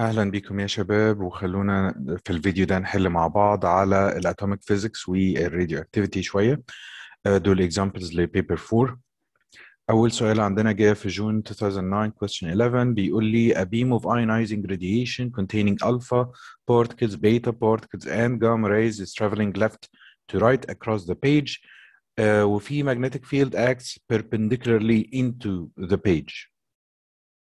اهلا بكم يا شباب وخلونا في الفيديو ده نحل مع بعض على الاتوميك فيزيكس والراديو اكتيفيتي شويه دول اكزامبلز لبيبر 4 اول سؤال عندنا جاء في جون 2009 question 11 بيقول لي a beam of ionizing radiation containing alpha particles beta particles and gamma rays is traveling left to right across the page uh, وفي magnetic field acts perpendicularly into the page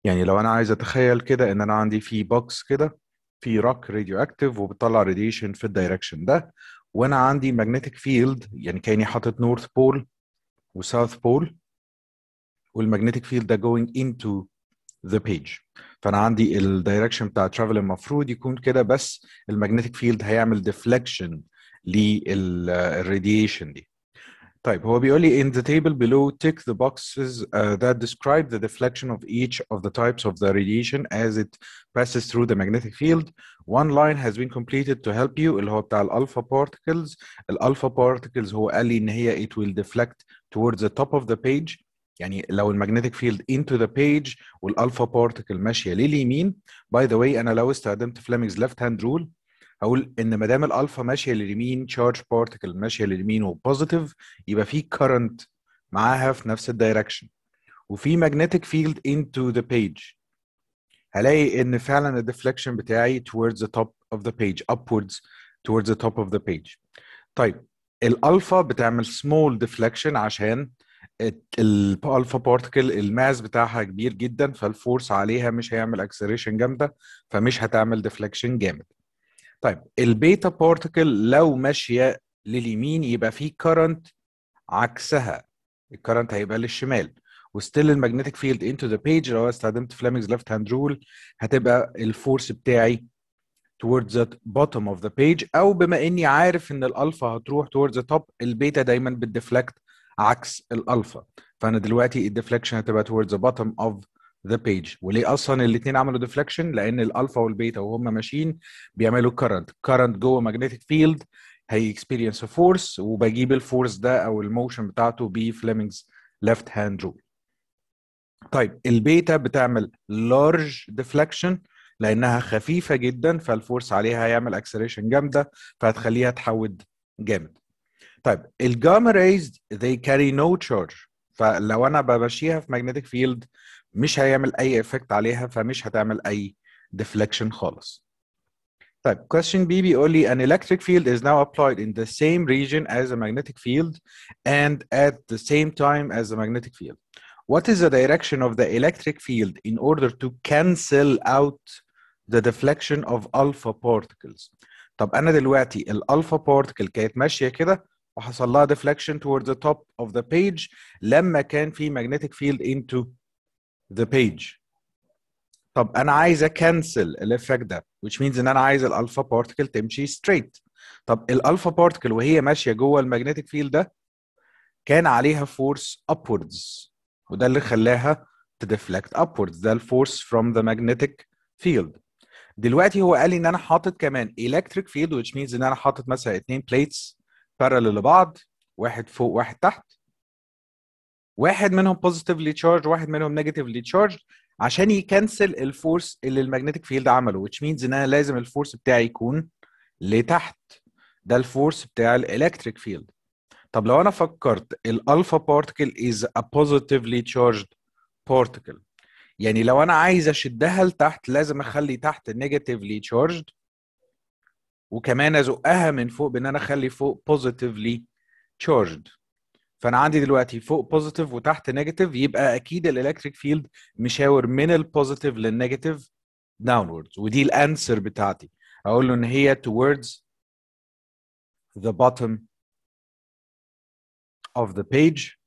يعني لو انا عايز اتخيل كده ان انا عندي في بوكس كده في روك راديو اكتيف وبطلع راديشن في الدايركشن ده وانا عندي ماجنتيك فيلد يعني كاني حاطط نورث بول وساوث بول والماجنتيك فيلد ده جوينج انتو ذا بيج فانا عندي الدايركشن بتاع ترافل المفروض يكون كده بس الماجنتيك فيلد هيعمل ديفليكشن للراديشن دي طيب هو بيقول لي in the table below tick the boxes uh, that describe the deflection of each of the types of the radiation as it passes through the magnetic field. One line has been completed to help you اللي هو بتاع الالفا particles. الالفا particles هو قال لي ان هي it will deflect towards the top of the page يعني لو Magnetic field into the page والالفا particle ماشيه لليمين. By the way انا لو استخدمت Fleming's left hand rule هقول ان ما دام الالفا ماشيه لليمين تشارج بارتكل ماشيه لليمين وبوزيتيف يبقى في كرنت معاها في نفس الدايركشن وفي ماجنتيك فيلد انتو ذا بيج هلاقي ان فعلا الديفليكشن بتاعي towards the top of the page upwards towards the top of the page طيب الالفا بتعمل small ديفليكشن عشان الالفا بارتكل الماس بتاعها كبير جدا فالفورس عليها مش هيعمل اكسريشن جامده فمش هتعمل ديفليكشن جامد طيب البيتا بارتكل لو ماشيه لليمين يبقى في كرنت عكسها الكرنت هيبقى للشمال وستيل الماجنتيك فيلد انتو ذا بيج لو استخدمت فلامينجز ليفت هاند رول هتبقى الفورس بتاعي towards the bottom of the page او بما اني عارف ان الالفا هتروح towards the top البيتا دايما بتديفلكت عكس الالفا فانا دلوقتي الديفلكشن هتبقى towards the bottom of ذا بيج وليه اصلا الاثنين عملوا ديفليكشن لان الالفا والبيتا وهم ماشيين بيعملوا كرنت كرنت جوه ماجنتيك فيلد هيكسبيرينس فورس وبجيب الفورس ده او الموشن بتاعته بفليمنجز ليفت هاند رول طيب البيتا بتعمل لارج ديفليكشن لانها خفيفه جدا فالفورس عليها هيعمل اكسلريشن جامده فهتخليها تحود جامد طيب الجاما ريز they carry no charge فلو انا بمشيها في ماجنتيك فيلد مش هيعمل اي افكت عليها فمش هتعمل اي ديفليكشن خالص طيب question B بيقول لي an electric field is now applied in the same region as a magnetic field and at the same time as a magnetic field. What is the direction of the electric field in order to cancel out the deflection of alpha particles? طب انا دلوقتي الالفا بارتكل كانت ماشيه كده وحصل لها deflection toward the top of the page لما كان في magnetic field into the page طب انا عايز اكنسل الايفكت ده which means ان انا عايز الالفا بارتكل تمشي ستريت طب الالفا بارتكل وهي ماشيه جوه الماجنتيك فيلد ده كان عليها فورس ابوردز وده اللي خلاها تديفلكت ابوردز ده الفورس فروم ذا ماجنتيك فيلد دلوقتي هو قال لي ان انا حاطط كمان الكتريك فيلد which means ان انا حاطط مثلا اتنين بليتس بارلل لبعض واحد فوق واحد تحت واحد منهم بوزيتيفلي تشارج واحد منهم نيجاتيفلي تشارج عشان يكنسل الفورس اللي الماجنتيك فيلد عمله which means ان انا لازم الفورس بتاعي يكون لتحت ده الفورس بتاع الالكتريك فيلد طب لو انا فكرت الالفا بارتكل از ا بوزيتيفلي تشارجد بارتكل يعني لو انا عايز اشدها لتحت لازم اخلي تحت نيجاتيفلي تشارجد وكمان ازقها من فوق بان انا اخلي فوق بوزيتيفلي تشارجد فانا عندي دلوقتي فوق بوزيتيف وتحت نيجاتيف يبقى اكيد الالكتريك فيلد مشاور من البوزيتيف للنيجاتيف داونوردز ودي الانسر بتاعتي اقول له ان هي towards the bottom of the page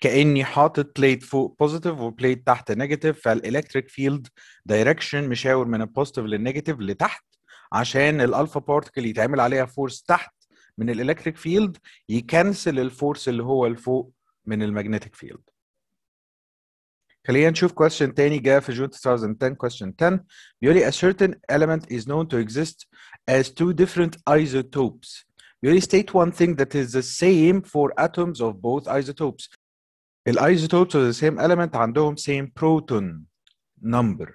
كاني حاطط بليت فوق بوزيتيف وبليت تحت نيجاتيف فالالكتريك فيلد دايركشن مشاور من البوزيتيف للنيجاتيف لتحت عشان الالفا بارتكل يتعمل عليها فورس تحت من الالكتريك فيلد يكنسل الفورس اللي هو لفوق من المagnetic فيلد خلينا نشوف question تاني جاء في جون 2010 question 10 بيقول a certain element is known to exist as two different isotopes بيقول state one thing that is the same for atoms of both isotopes isotopes of the same element عندهم same proton number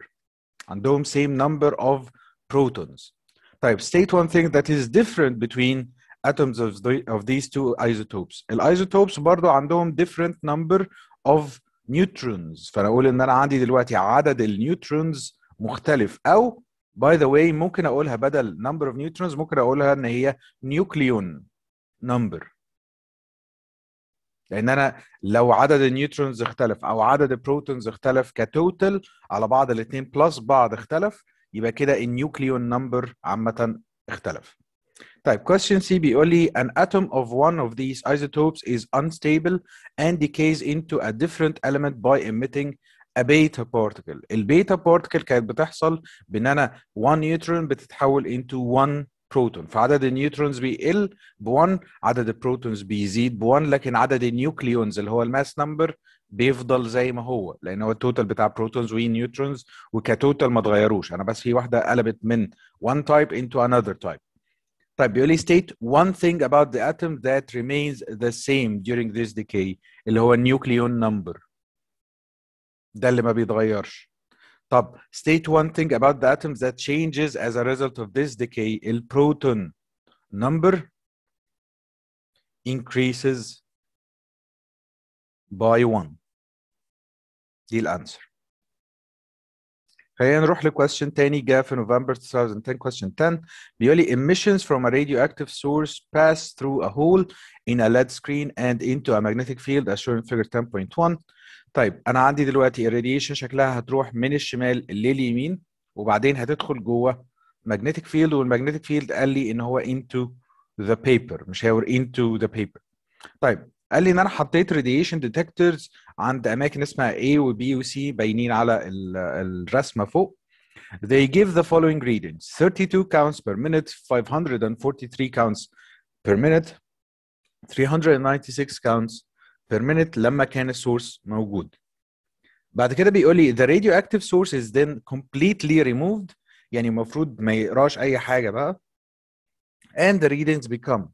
عندهم same number of protons طيب state one thing that is different between atoms of, the, of these two isotopes الايزوتوبس برضو عندهم different number of neutrons فانا اقول ان انا عندي دلوقتي عدد النيوترونز مختلف او باي ذا واي ممكن اقولها بدل number of neutrons ممكن اقولها ان هي نيوكليون number لان انا لو عدد النيوترونز اختلف او عدد البروتونز اختلف كتوتال على بعض الاثنين بلس بعض اختلف يبقى كده النيوكليون نمبر عامه اختلف طيب question C بيقول لي an atom of one of these isotopes is unstable and decays into a different element by emitting a beta particle البيتا particle كانت بتحصل بان انا 1 نيوترون بتتحول into 1 بروتون فعدد النيوترونز بيقل ب1 عدد البروتونز بيزيد ب1 لكن عدد النيوكليونز اللي هو الماس نمبر بيفضل زي ما هو لان هو التوتال بتاع بروتونز ونيوترونز وكتوتال ما اتغيروش انا بس في واحده قلبت من one type into another type طيب بيقول لي state one thing about the atom that remains the same during this decay اللي هو النيوكليون number ده اللي ما بيتغيرش طب state one thing about the atoms that changes as a result of this decay البروتون number increases by one دي الانسر خلينا نروح لكويستشن تاني جاء في نوفمبر 2010 كويستشن 10 بيقول لي emissions from a radioactive source pass through a hole in a lead screen and into a magnetic field as shown in figure 10.1 طيب انا عندي دلوقتي الراديشن شكلها هتروح من الشمال لليمين وبعدين هتدخل جوه magnetic field والمagnetic field قال لي ان هو into the paper مش هيقول into the paper طيب قال لي ان انا حطيت راديشن ديتكتورز عند اماكن اسمها A و B و C باينين على الرسمه فوق They give the following readings 32 counts per minute 543 counts per minute 396 counts per minute لما كان السورس موجود بعد كده بيقول لي the radioactive source is then completely removed يعني المفروض ما يقراش اي حاجه بقى and the readings become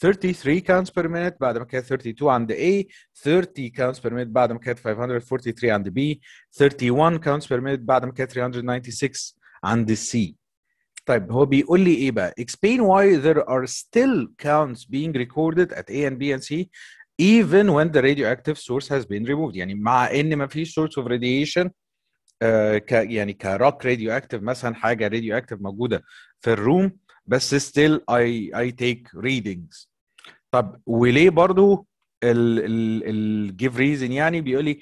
33 counts per minute بعد ما كانت 32 عند A 30 counts per minute بعد ما كانت 543 عند B 31 counts per minute بعد ما كانت 396 عند C طيب هو بيقول لي ايه بقى explain why there are still counts being recorded at A and B and C even when the radioactive source has been removed يعني مع ان ما فيش source of radiation آه ك يعني كروك radioactive مثلا حاجه radioactive موجوده في الروم بس still I I take readings طب وليه برضو الجيف ريزن يعني بيقول لي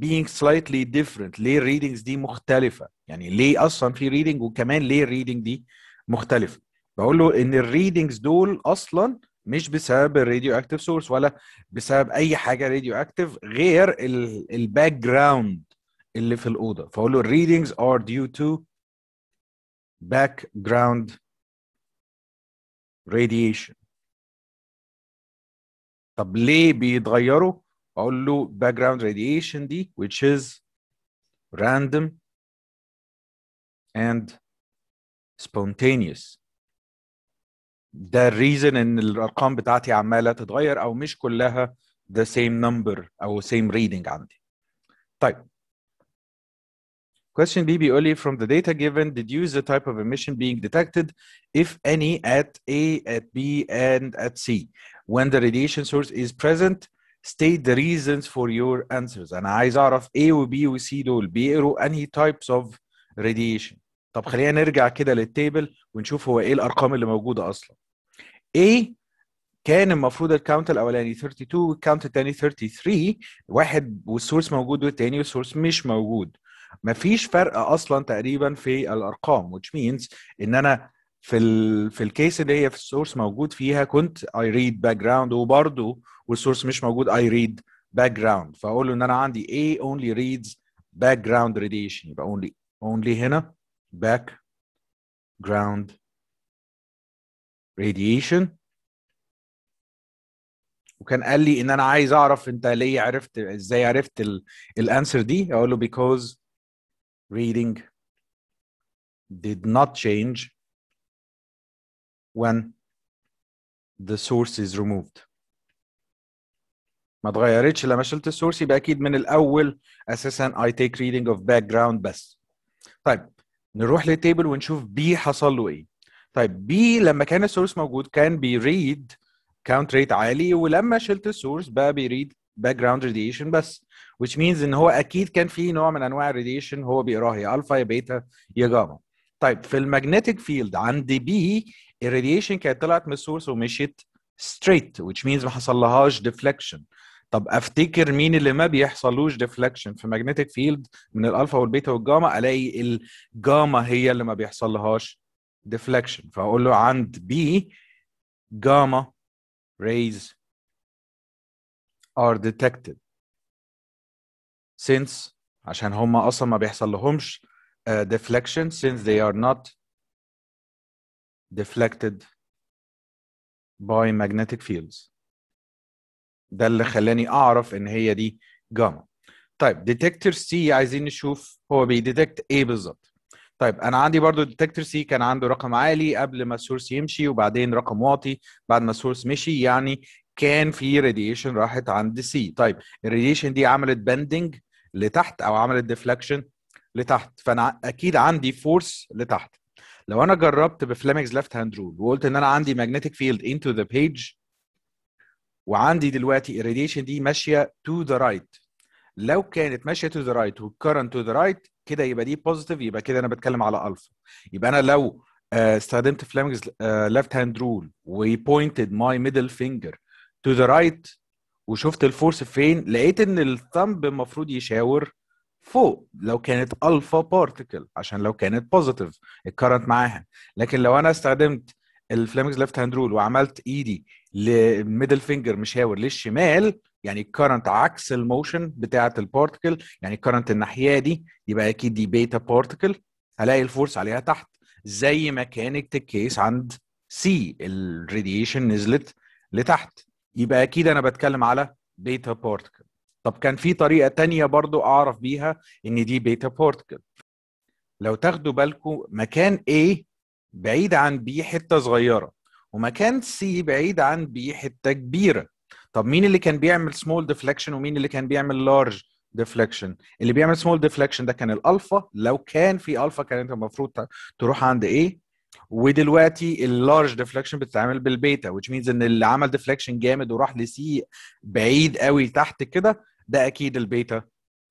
being slightly different ليه الريدنجز دي مختلفه يعني ليه اصلا في ريدنج وكمان ليه الريدنج دي مختلفه بقول له ان الريدنجز دول اصلا مش بسبب الراديو اكتيف سورس ولا بسبب اي حاجه راديو اكتيف غير الباك جراوند اللي في الاوضه فاقول له الريدنجز ار ديو تو باك جراوند راديشن طب ليه بيتغيروا اقول له باك جراوند راديشن دي which is random and spontaneous ده الريزن ان الارقام بتاعتي عماله تتغير او مش كلها the same number او same reading عندي طيب Question B, Bioli, from the data given, deduce the type of emission being detected, if any, at A, at B, and at C. When the radiation source is present, state the reasons for your answers. And I saw of A, B, C, دول بيقروا any types of radiation. طب خلينا نرجع كده للتابل ونشوف هو ايه الارقام اللي موجودة اصلا. A, كان المفروض الكاونت الاولاني 32 والكاونت الثاني 33 واحد والسورس موجود والثاني source مش موجود ما فيش فرق اصلا تقريبا في الارقام which means ان انا في ال في الكيس اللي هي في السورس موجود فيها كنت اي ريد باك جراوند وبرده والسورس مش موجود اي ريد باك جراوند فاقول له ان انا عندي ايه اونلي ريدز باك جراوند ريديشن يبقى اونلي اونلي هنا باك جراوند ريديشن وكان قال لي ان انا عايز اعرف انت ليه عرفت ازاي عرفت الانسر دي اقول له because reading did not change when the source is removed ما اتغيرتش لما شلت السورس يبقى اكيد من الاول اساسا I take reading of background بس طيب نروح للتيبل ونشوف بي حصل له ايه طيب بي لما كان السورس موجود كان بيريد كاونت ريت عالي ولما شلت السورس بقى بيريد باك جراوند بس which means ان هو اكيد كان في نوع من انواع الراديشن هو بيقراها يا الفا يا بيتا يا جاما طيب في الماجنتيك فيلد عند بي الراديشن كانت طلعت من السورس ومشيت ستريت which means ما حصل لهاش ديفليكشن طب افتكر مين اللي ما بيحصلوش ديفليكشن في ماجنتيك فيلد من الالفا والبيتا والجاما الاقي الجاما هي اللي ما بيحصلهاش ديفليكشن فاقول له عند بي جاما rays are detected سينس عشان هم اصلا ما بيحصل لهمش ديفليكشن سينس they are not deflected by magnetic fields ده اللي خلاني اعرف ان هي دي جاما طيب ديتكتور سي عايزين نشوف هو بيديتكت ايه بالظبط طيب انا عندي برضو ديتكتور سي كان عنده رقم عالي قبل ما السورس يمشي وبعدين رقم واطي بعد ما السورس مشي يعني كان في راديشن راحت عند سي طيب الراديشن دي عملت بندنج لتحت او عملت ديفلكشن لتحت فانا اكيد عندي فورس لتحت لو انا جربت بفلامكس ليفت هاند رول وقلت ان انا عندي ماجنتيك فيلد انتو ذا بيج وعندي دلوقتي الراديشن دي ماشيه تو ذا رايت لو كانت ماشيه تو ذا رايت والكرنت تو ذا رايت كده يبقى دي بوزيتيف يبقى كده انا بتكلم على الفا يبقى انا لو آه، استخدمت فلامكس ليفت هاند رول وبوينتد ماي ميدل فينجر تو ذا رايت وشفت الفورس فين لقيت ان الثمب المفروض يشاور فوق لو كانت الفا بارتيكل عشان لو كانت بوزيتيف الكرنت معاها لكن لو انا استخدمت الفلامكس ليفت هاند رول وعملت ايدي لميدل فينجر مشاور للشمال يعني الكرنت عكس الموشن بتاعه البارتكل يعني الكرنت الناحيه دي يبقى اكيد دي بيتا بارتكل هلاقي الفورس عليها تحت زي ما كانت الكيس عند سي الراديشن نزلت لتحت يبقى اكيد انا بتكلم على بيتا بارتكل طب كان في طريقه تانية برضو اعرف بيها ان دي بيتا بارتكل لو تاخدوا بالكم مكان A بعيد عن B حته صغيره ومكان C بعيد عن B حته كبيره طب مين اللي كان بيعمل سمول ديفليكشن ومين اللي كان بيعمل لارج ديفليكشن اللي بيعمل سمول ديفليكشن ده كان الالفا لو كان في الفا كان المفروض تروح عند A ودلوقتي اللارج ديفليكشن بتتعمل بالبيتا which means ان اللي عمل ديفليكشن جامد وراح لسي بعيد قوي تحت كده ده اكيد البيتا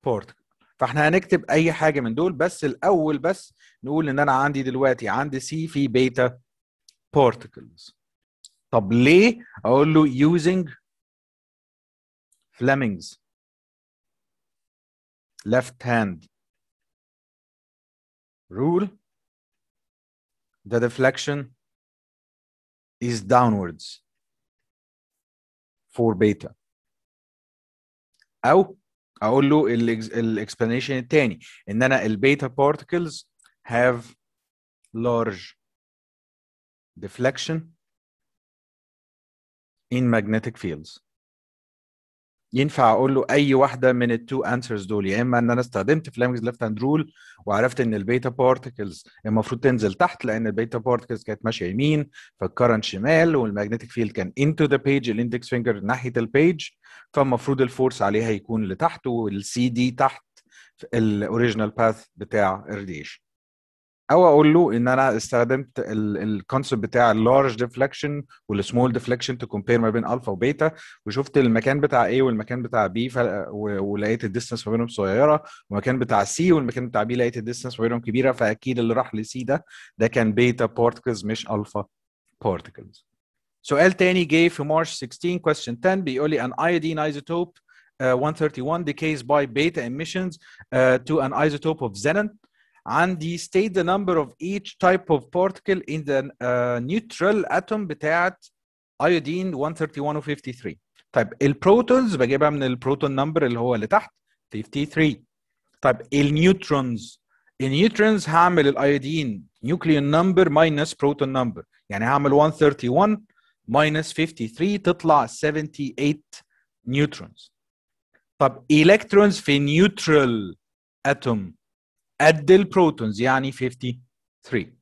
بورت فاحنا هنكتب اي حاجه من دول بس الاول بس نقول ان انا عندي دلوقتي عندي سي في بيتا بورتكلز طب ليه اقول له using فلمنجز ليفت هاند rule the deflection is downwards for beta او اقول له الاكسبلانيشن الثاني ان انا البيتا particles have large deflection in magnetic fields ينفع اقول له اي واحده من التو انسرز دول يا اما ان انا استخدمت لانجز ليفت اند رول وعرفت ان البيتا بارتكلز المفروض تنزل تحت لان البيتا بارتكلز كانت ماشيه يمين فالكرنت شمال والماجنتيك فيلد كان انتو ذا بيج الاندكس فينجر ناحيه البيج فالمفروض الفورس عليها يكون لتحت والسي دي تحت الاوريجينال باث بتاع الراديشن او اقول له ان انا استخدمت الكونسيبت بتاع اللارج ديفليكشن والسمول ديفليكشن تو كومبير ما بين الفا وبيتا وشفت المكان بتاع A والمكان بتاع B ولقيت الديستنس ما بينهم صغيره والمكان بتاع C والمكان بتاع B لقيت الديستنس ما بينهم كبيره فاكيد اللي راح لسي ده ده كان بيتا بارتكلز مش الفا بارتكلز سؤال تاني جه في مارش 16 كويستشن 10 بيقول لي ان ايودين ايزوتوب 131 decays by beta emissions uh, to an isotope of xenon عندي state the number of each type of particle in the uh, neutral atom بتاعه iodine 131 و 53 طيب البروتونز بجيبها من البروتون نمبر اللي هو اللي تحت 53 طيب النيوترونز النيوترونز هعمل الايودين نيوكليون نمبر ماينس بروتون نمبر يعني هعمل 131 ماينس 53 تطلع 78 نيوترونز طب الكترونز في نيوترال اتوم قد البروتونز يعني 53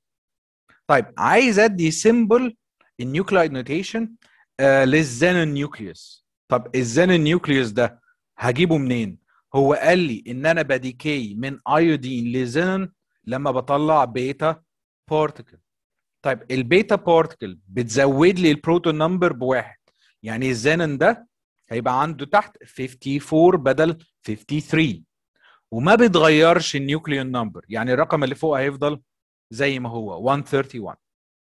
طيب عايز ادي سيمبل النيوكلايد نوتيشن للزنن نيوكليوس طب الزنن نيوكليوس ده هجيبه منين هو قال لي ان انا بديكي من ايودين لزنن لما بطلع بيتا بارتكل طيب البيتا بارتكل بتزود لي البروتون نمبر بواحد يعني الزنن ده هيبقى عنده تحت 54 بدل 53 وما بيتغيرش النيوكليون نمبر يعني الرقم اللي فوق هيفضل زي ما هو 131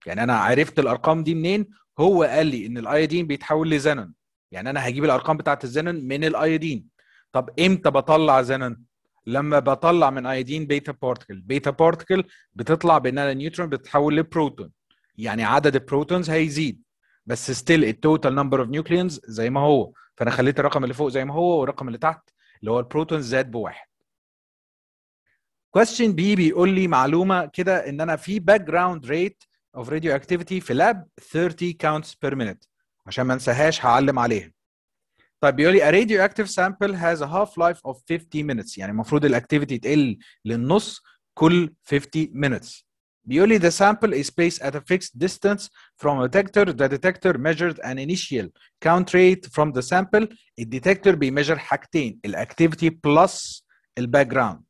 يعني انا عرفت الارقام دي منين هو قال لي ان الايودين بيتحول لزنون يعني انا هجيب الارقام بتاعه الزنون من الايودين طب امتى بطلع زنون لما بطلع من ايودين بيتا بارتكل بيتا بارتكل بتطلع بان انا نيوترون بتتحول لبروتون يعني عدد البروتونز هيزيد بس ستيل التوتال نمبر اوف نيوكليونز زي ما هو فانا خليت الرقم اللي فوق زي ما هو والرقم اللي تحت اللي هو البروتون زاد بواحد كويستشن بي بيقول لي معلومه كده ان انا في باك جراوند ريت اوف راديو اكتيفيتي في لاب 30 كاونتس بير مينيت عشان ما انساهاش هعلم عليها طيب بيقول لي a radioactive sample has a half life of 50 minutes يعني المفروض الاكتيفيتي تقل للنص كل 50 minutes بيقول لي the sample is placed at a fixed distance from a detector the detector measured an initial count rate from the sample الديتكتور بيميجر حاجتين الاكتيفيتي بلس الباك جراوند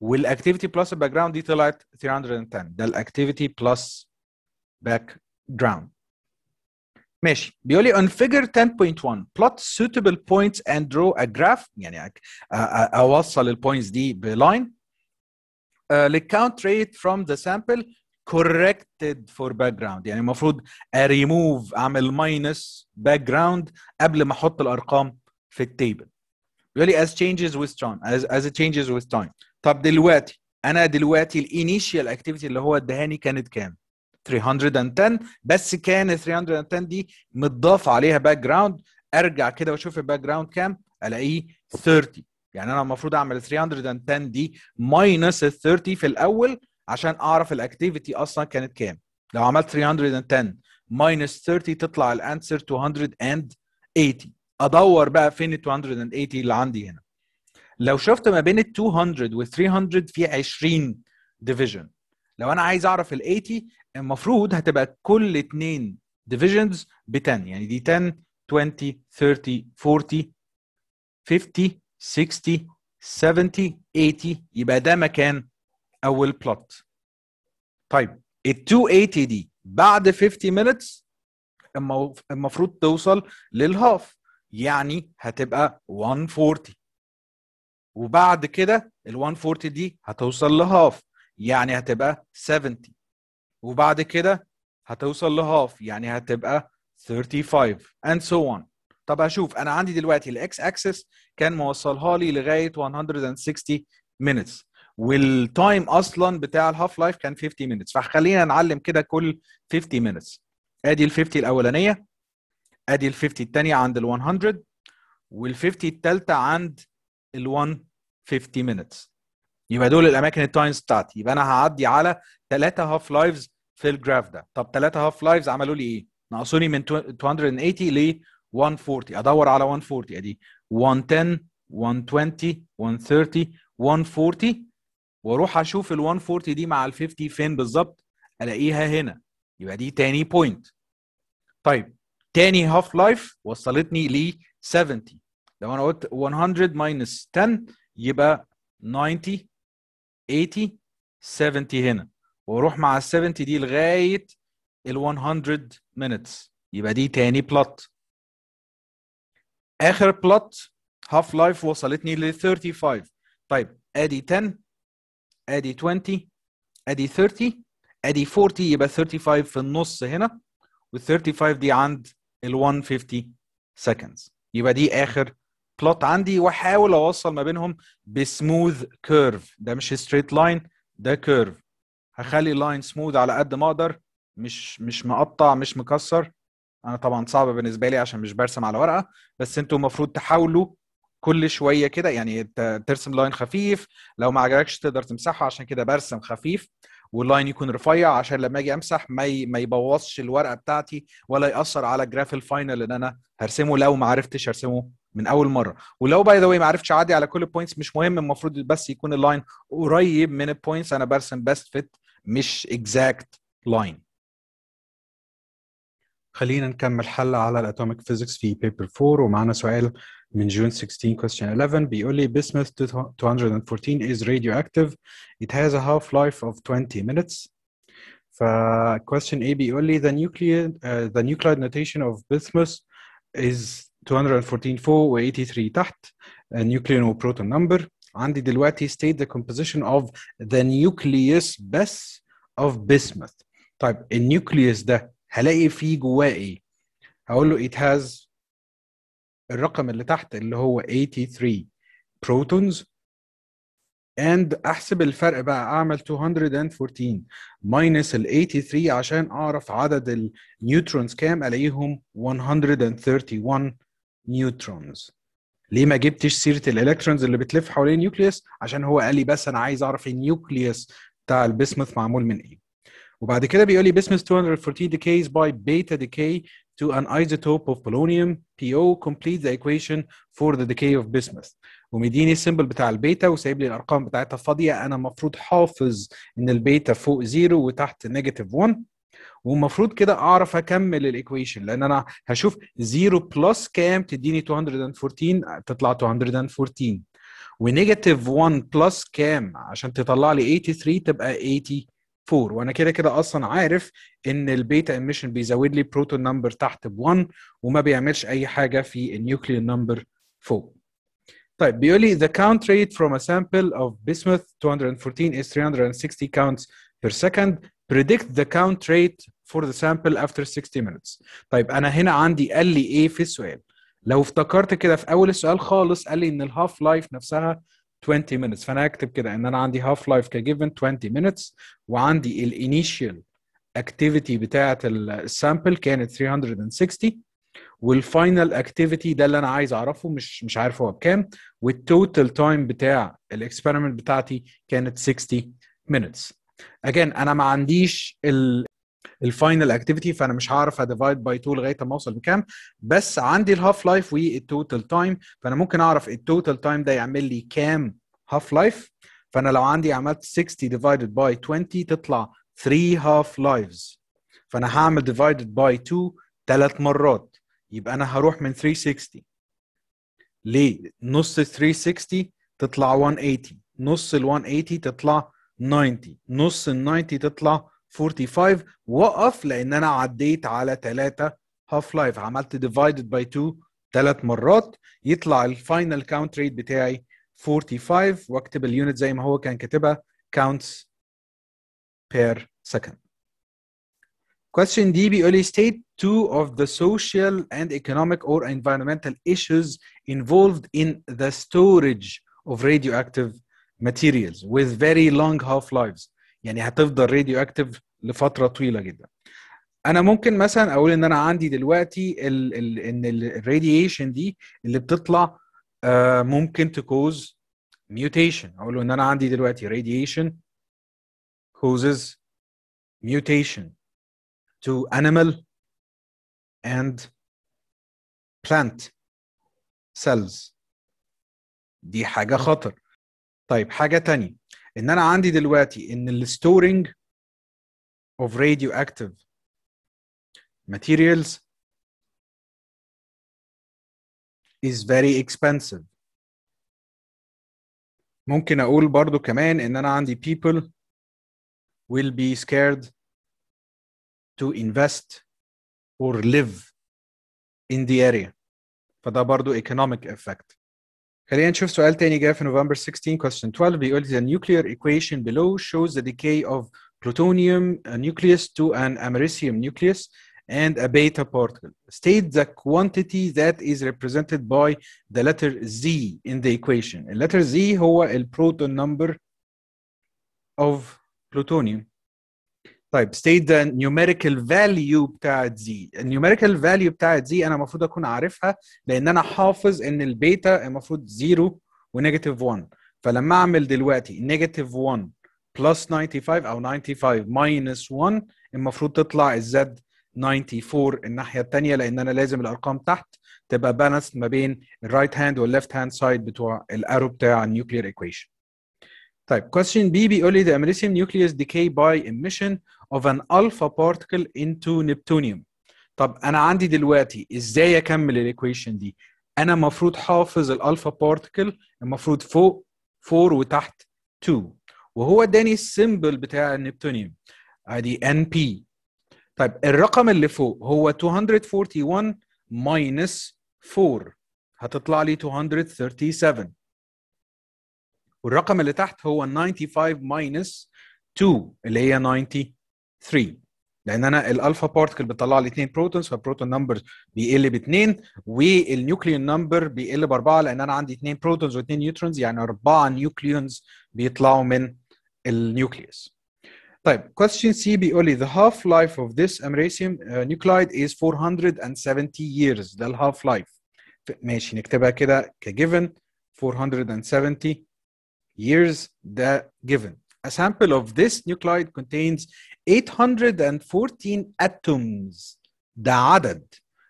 والاكتيفيتي بلس الباك جراوند دي طلعت 310 ده الاكتيفيتي بلس باك جراوند ماشي بيقول لي on figure 10.1 plot suitable points and draw a graph يعني اوصل البوينتس دي بلاين للكاونت ريت from the sample corrected for background يعني المفروض اريموف اعمل ماينس باك جراوند قبل ما احط الارقام في التيبل بيقول لي as changes with time as, as it changes with time طب دلوقتي انا دلوقتي الانيشال اكتيفيتي اللي هو الدهاني كانت كام 310 بس كان 310 دي متضاف عليها باك جراوند ارجع كده واشوف الباك جراوند كام الاقيه 30 يعني انا المفروض اعمل 310 دي ماينس ال 30 في الاول عشان اعرف الاكتيفيتي اصلا كانت كام لو عملت 310 ماينس 30 تطلع الانسر 280 ادور بقى فين ال 280 اللي عندي هنا لو شفت ما بين ال 200 وال 300 في 20 ديفيجن لو انا عايز اعرف ال 80 المفروض هتبقى كل اثنين ديفيجنز ب 10 يعني دي 10 20 30 40 50 60 70 80 يبقى ده مكان اول بلوت طيب ال 280 دي بعد 50 minutes المفروض توصل للهاف يعني هتبقى 140 وبعد كده ال 140 دي هتوصل لهاف يعني هتبقى 70 وبعد كده هتوصل لهاف يعني هتبقى 35 and so on طب هشوف انا عندي دلوقتي الاكس اكسس كان موصلها لي لغايه 160 minutes والتايم اصلا بتاع الهاف لايف كان 50 minutes فخلينا نعلم كده كل 50 minutes ادي ال 50 الاولانيه ادي ال 50 الثانيه عند ال 100 وال 50 الثالثه عند ال 150 minutes يبقى دول الاماكن التايمز بتاعتي يبقى انا هعدي على ثلاثه هاف لايفز في الجراف ده طب ثلاثه هاف لايفز عملوا لي ايه نقصوني من 280 ل 140 ادور على 140 ادي 110 120 130 140 واروح اشوف ال 140 دي مع ال 50 فين بالظبط الاقيها هنا يبقى دي تاني بوينت طيب تاني هاف لايف وصلتني ل 70 لو انا قلت 100 ماينس 10 يبقى 90 80 70 هنا واروح مع ال 70 دي لغايه ال 100 minutes يبقى دي تاني بلوت اخر بلوت هاف لايف وصلتني ل 35 طيب ادي 10 ادي 20 ادي 30 ادي 40 يبقى 35 في النص هنا وال 35 دي عند ال 150 seconds يبقى دي اخر بلوت عندي واحاول اوصل ما بينهم بسموث كيرف ده مش ستريت لاين ده كيرف هخلي اللاين سموث على قد ما اقدر مش مش مقطع مش مكسر انا طبعا صعب بالنسبه لي عشان مش برسم على ورقه بس انتوا المفروض تحاولوا كل شويه كده يعني ترسم لاين خفيف لو ما عجبكش تقدر تمسحه عشان كده برسم خفيف واللاين يكون رفيع عشان لما اجي امسح ما ما يبوظش الورقه بتاعتي ولا ياثر على جراف الفاينل اللي انا هرسمه لو ما عرفتش ارسمه من اول مره ولو باي ذا واي ما عرفتش اعدي على كل البوينتس مش مهم المفروض بس يكون اللاين قريب من البوينتس انا برسم بس فيت مش اكزاكت لاين خلينا نكمل حل على الاتوميك فيزيكس في بيبر 4 ومعنا سؤال من جون 16 question 11 بيقول لي bismuth 214 is radioactive it has a half life of 20 minutes ف question A بيقول لي the nuclear uh, the nuclide notation of bismuth is 214 فوق و 83 تحت uh, nucleon و proton number عندي دلوقتي state the composition of the nucleus بس of bismuth طيب النيوكليوس ده هلاقي فيه جواه ايه هقول له it has الرقم اللي تحت اللي هو 83 بروتونز and احسب الفرق بقى اعمل 214 ماينس ال 83 عشان اعرف عدد النيوترونز كام الاقيهم 131 نيوترونز ليه ما جبتش سيره الالكترونز اللي بتلف حوالين النيوكليوس عشان هو قال لي بس انا عايز اعرف النيوكليوس بتاع البسمث معمول من ايه وبعد كده بيقول لي بسمس 240 decays by beta decay to an isotope of polonium PO complete the equation for the decay of bismuth ومديني السيمبل بتاع البيتا وسايب لي الارقام بتاعتها فاضيه انا المفروض حافظ ان البيتا فوق زيرو وتحت نيجاتيف 1 والمفروض كده اعرف اكمل الايكويشن لان انا هشوف 0 بلس كام تديني 214 تطلع 214 ونيجاتيف 1 بلس كام عشان تطلع لي 83 تبقى 80 4 وانا كده كده اصلا عارف ان البيتا ايميشن بيزود لي بروتون نمبر تحت ب 1 وما بيعملش اي حاجه في النيوكليون نمبر فوق طيب بيقول لي the count rate from a sample of bismuth 214 is 360 counts per second predict the count rate for the sample after 60 minutes طيب انا هنا عندي قال لي ايه في السؤال لو افتكرت كده في اول السؤال خالص قال لي ان الهاف لايف نفسها 20 minutes فانا هكتب كده ان انا عندي هاف لايف كجيفن 20 minutes وعندي الانيشال اكتيفيتي بتاعه السامبل كانت 360 والفاينل اكتيفيتي ده اللي انا عايز اعرفه مش مش عارف هو بكام والتوتال تايم بتاع الاكسبيرمنت بتاعتي كانت 60 minutes again انا ما عنديش ال الفاينل اكتيفيتي فانا مش هعرف اديفايد باي 2 لغايه ما اوصل لكام بس عندي الهاف لايف والتوتال تايم فانا ممكن اعرف التوتال تايم ده يعمل لي كام هاف لايف فانا لو عندي عملت 60 ديفايدد باي 20 تطلع 3 هاف لايفز فانا هعمل ديفايدد باي 2 ثلاث مرات يبقى انا هروح من 360 ليه نص 360 تطلع 180 نص ال 180 تطلع 90 نص ال 90 تطلع 45 وقف لان انا عديت على 3 هاف لايف عملت ديفايدد باي 2 ثلاث مرات يطلع الفاينل كاونت ريت بتاعي 45 واكتب اليونت زي ما هو كان كاتبها كاونتس بير سكند question D بيقول لي state two of the social and economic or environmental issues involved in the storage of radioactive materials with very long half lives يعني هتفضل radioactive لفتره طويله جدا انا ممكن مثلا اقول ان انا عندي دلوقتي الـ الـ ان الراديشن دي اللي بتطلع آه ممكن تكوز ميوتيشن اقول له ان انا عندي دلوقتي radiation causes mutation to animal and plant cells دي حاجة خطر طيب حاجة تانية ان انا عندي دلوقتي ان الستورنج of radioactive materials is very expensive ممكن اقول برضو كمان ان انا عندي people will be scared to invest or live in the area فده برضو economic effect خلينا نشوف سؤال تاني جاء في November 16 question 12 بيقول the nuclear equation below shows the decay of plutonium nucleus to an americium nucleus and a beta particle. State the quantity that is represented by the letter Z in the equation. The letter Z هو proton number of plutonium. طيب state the numerical value بتاعت Z. numerical value بتاعت Z انا المفروض اكون عارفها لان انا حافظ ان البيتا المفروض 0 ونيجاتيف 1 فلما اعمل دلوقتي 1 بلس 95 او 95 ماينس 1 المفروض تطلع الزد 94 الناحيه الثانيه لان انا لازم الارقام تحت تبقى بالانس ما بين الرايت هاند والليفت هاند سايد بتوع الارو بتاع النيوكلير ايكويشن طيب question بي بيقول لي the americium nucleus decay by emission of an alpha particle into neptunium طب انا عندي دلوقتي ازاي اكمل الايكويشن دي انا المفروض حافظ الالفا بارتكل المفروض فوق 4 وتحت 2 وهو اداني السيمبل بتاع النبتونيوم ادي آه، ان بي طيب الرقم اللي فوق هو 241 ماينس 4 هتطلع لي 237 والرقم اللي تحت هو 95 ماينس 2 اللي هي 93 لان انا الالفا بارتكل بتطلع لي اثنين بروتونز فالبروتون نمبر بيقل باثنين والنيوكليون نمبر بيقل باربعه لان انا عندي اثنين بروتونز واثنين نيوترونز يعني اربعه نيوكليونز بيطلعوا من النيوكليوس طيب question C بيقول لي the half life of this americium uh, nuclide is 470 years ده half life ماشي نكتبها كده given 470 years ده given a sample of this nuclide contains 814 atoms ده عدد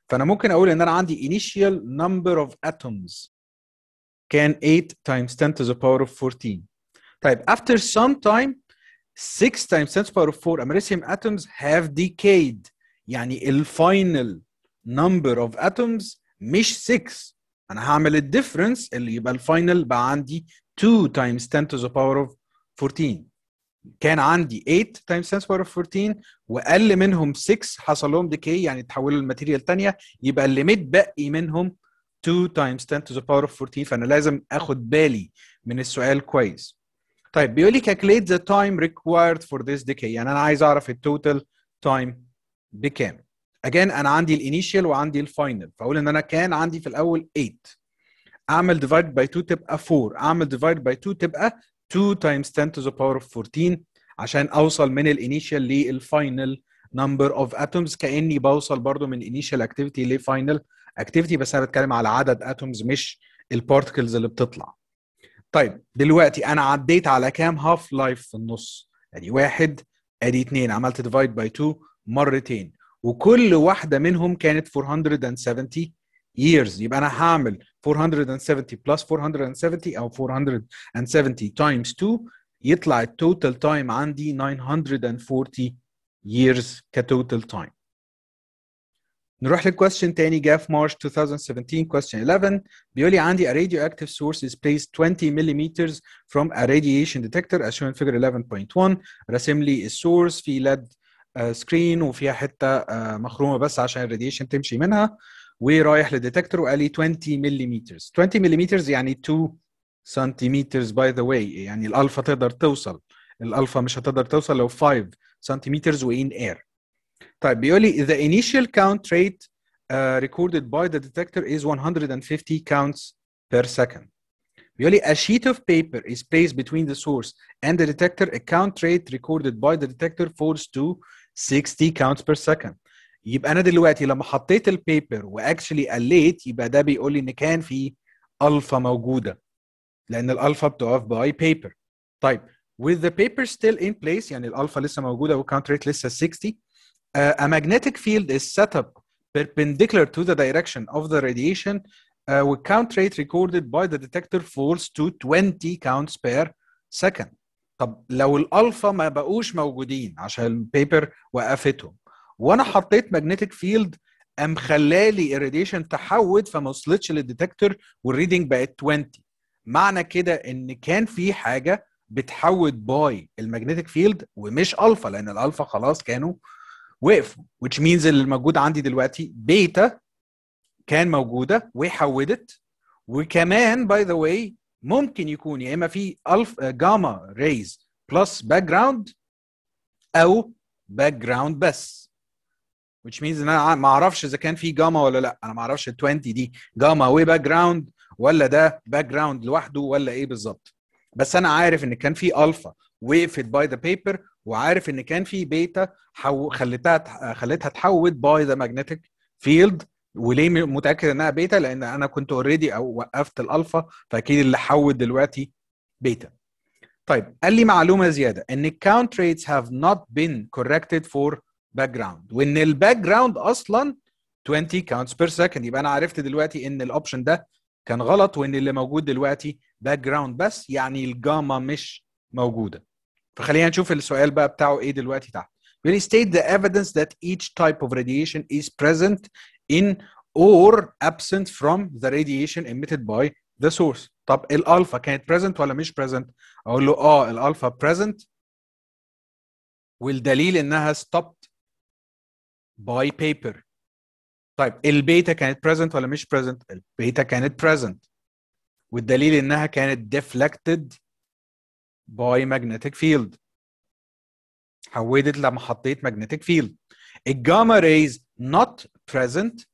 فانا ممكن اقول ان انا عندي initial number of atoms كان 8 times 10 to the power of 14 طيب after some time 6 times 10 to the power of 4 americium atoms have decayed يعني الفاينل number of atoms مش 6 انا هعمل الديفرنس اللي يبقى الفاينل بقى عندي 2 times 10 to the power of 14 كان عندي 8 times 10 to the power of 14 واقل منهم 6 حصل لهم decay يعني تحولوا لماتيريال ثانيه يبقى اللي متبقي منهم 2 times 10 to the power of 14 فانا لازم اخد بالي من السؤال كويس طيب بيقول لي calculate the time required for this decay يعني انا عايز اعرف التوتال تايم بكام اجين انا عندي الانيشال وعندي الفاينل فاقول ان انا كان عندي في الاول 8 اعمل ديفايد باي 2 تبقى 4 اعمل ديفايد باي 2 تبقى 2 times 10 to the power of 14 عشان اوصل من الانيشال للفاينل number of atoms كاني بوصل برضو من initial activity لفاينل activity بس انا بتكلم على عدد atoms مش البارتكلز اللي بتطلع طيب دلوقتي انا عديت على كام هاف لايف في النص ادي يعني واحد ادي اتنين عملت ديفايد باي 2 مرتين وكل واحده منهم كانت 470 years يبقى انا هعمل 470 بلس 470 او 470 تايمز 2 يطلع التوتال تايم عندي 940 years كتوتال تايم نروح للكويستشن تاني جاف في مارش 2017 كويستشن 11 بيقول لي عندي a radioactive source is placed 20 millimeters from a radiation detector as shown in figure 11.1 راسم لي السورس في LED سكرين آه، وفيها حته آه، مخرومه بس عشان الراديشن تمشي منها ورايح للديتكتور وقال لي 20 مليمترز 20 مليمترز يعني 2 سنتيمترز باي ذا واي يعني الالفا تقدر توصل الالفا مش هتقدر توصل لو 5 سنتيمترز وان اير طيب بيقول لي the initial count rate uh, recorded by the detector is 150 counts per second. بيقول لي a sheet of paper is placed between the source and the detector. A count rate recorded by the detector falls to 60 counts per second. يبقى انا دلوقتي لما حطيت البيبر واكشلي قليت يبقى ده بيقول لي ان كان في الفا موجوده لان الالفا بتقف باي بيبر. طيب with the paper still in place يعني الالفا لسه موجوده والكاونت ريت لسه 60 Uh, a magnetic field is set up perpendicular to the direction of the radiation uh, with count rate recorded by the detector falls to 20 counts per second. طب لو الالفا ما بقوش موجودين عشان البيبر وقفتهم وانا حطيت magnetic field قام خلالي الراديشن تحود فما وصلتش للديتكتور والريدنج بقت 20 معنى كده ان كان في حاجه بتحود باي الماجنتيك فيلد ومش الفا لان الالفا خلاص كانوا وقفوا which means اللي موجود عندي دلوقتي بيتا كان موجوده وحودت وكمان باي ذا واي ممكن يكون يا اما في الف جاما ريز بلس باك جراوند او باك جراوند بس which means ان انا ما اعرفش اذا كان في جاما ولا لا انا ما اعرفش ال 20 دي جاما وباك جراوند ولا ده باك جراوند لوحده ولا ايه بالظبط بس انا عارف ان كان في الفا وقفت باي ذا بيبر وعارف ان كان في بيتا حو... خلتها خلتها تحول باي ذا ماجنتيك فيلد وليه متاكد انها بيتا لان انا كنت اوريدي او وقفت الالفا فاكيد اللي حول دلوقتي بيتا طيب قال لي معلومه زياده ان الكاونت ريتس هاف نوت بين كوركتد فور باك جراوند وان الباك جراوند اصلا 20 كاونتس بير سكند يبقى انا عرفت دلوقتي ان الاوبشن ده كان غلط وان اللي موجود دلوقتي باك جراوند بس يعني الجاما مش موجوده فخلينا نشوف السؤال بقى بتاعه ايه دلوقتي تحت بيقول state the evidence that each type of radiation is present in or absent from the radiation emitted by the source طب الالفا كانت present ولا مش present اقول له اه الالفا present والدليل انها stopped by paper طيب البيتا كانت present ولا مش present البيتا كانت present والدليل انها كانت deflected باي ماجنتيك فيلد حولت لما حطيت ماجنتيك فيلد الجاما ريز not present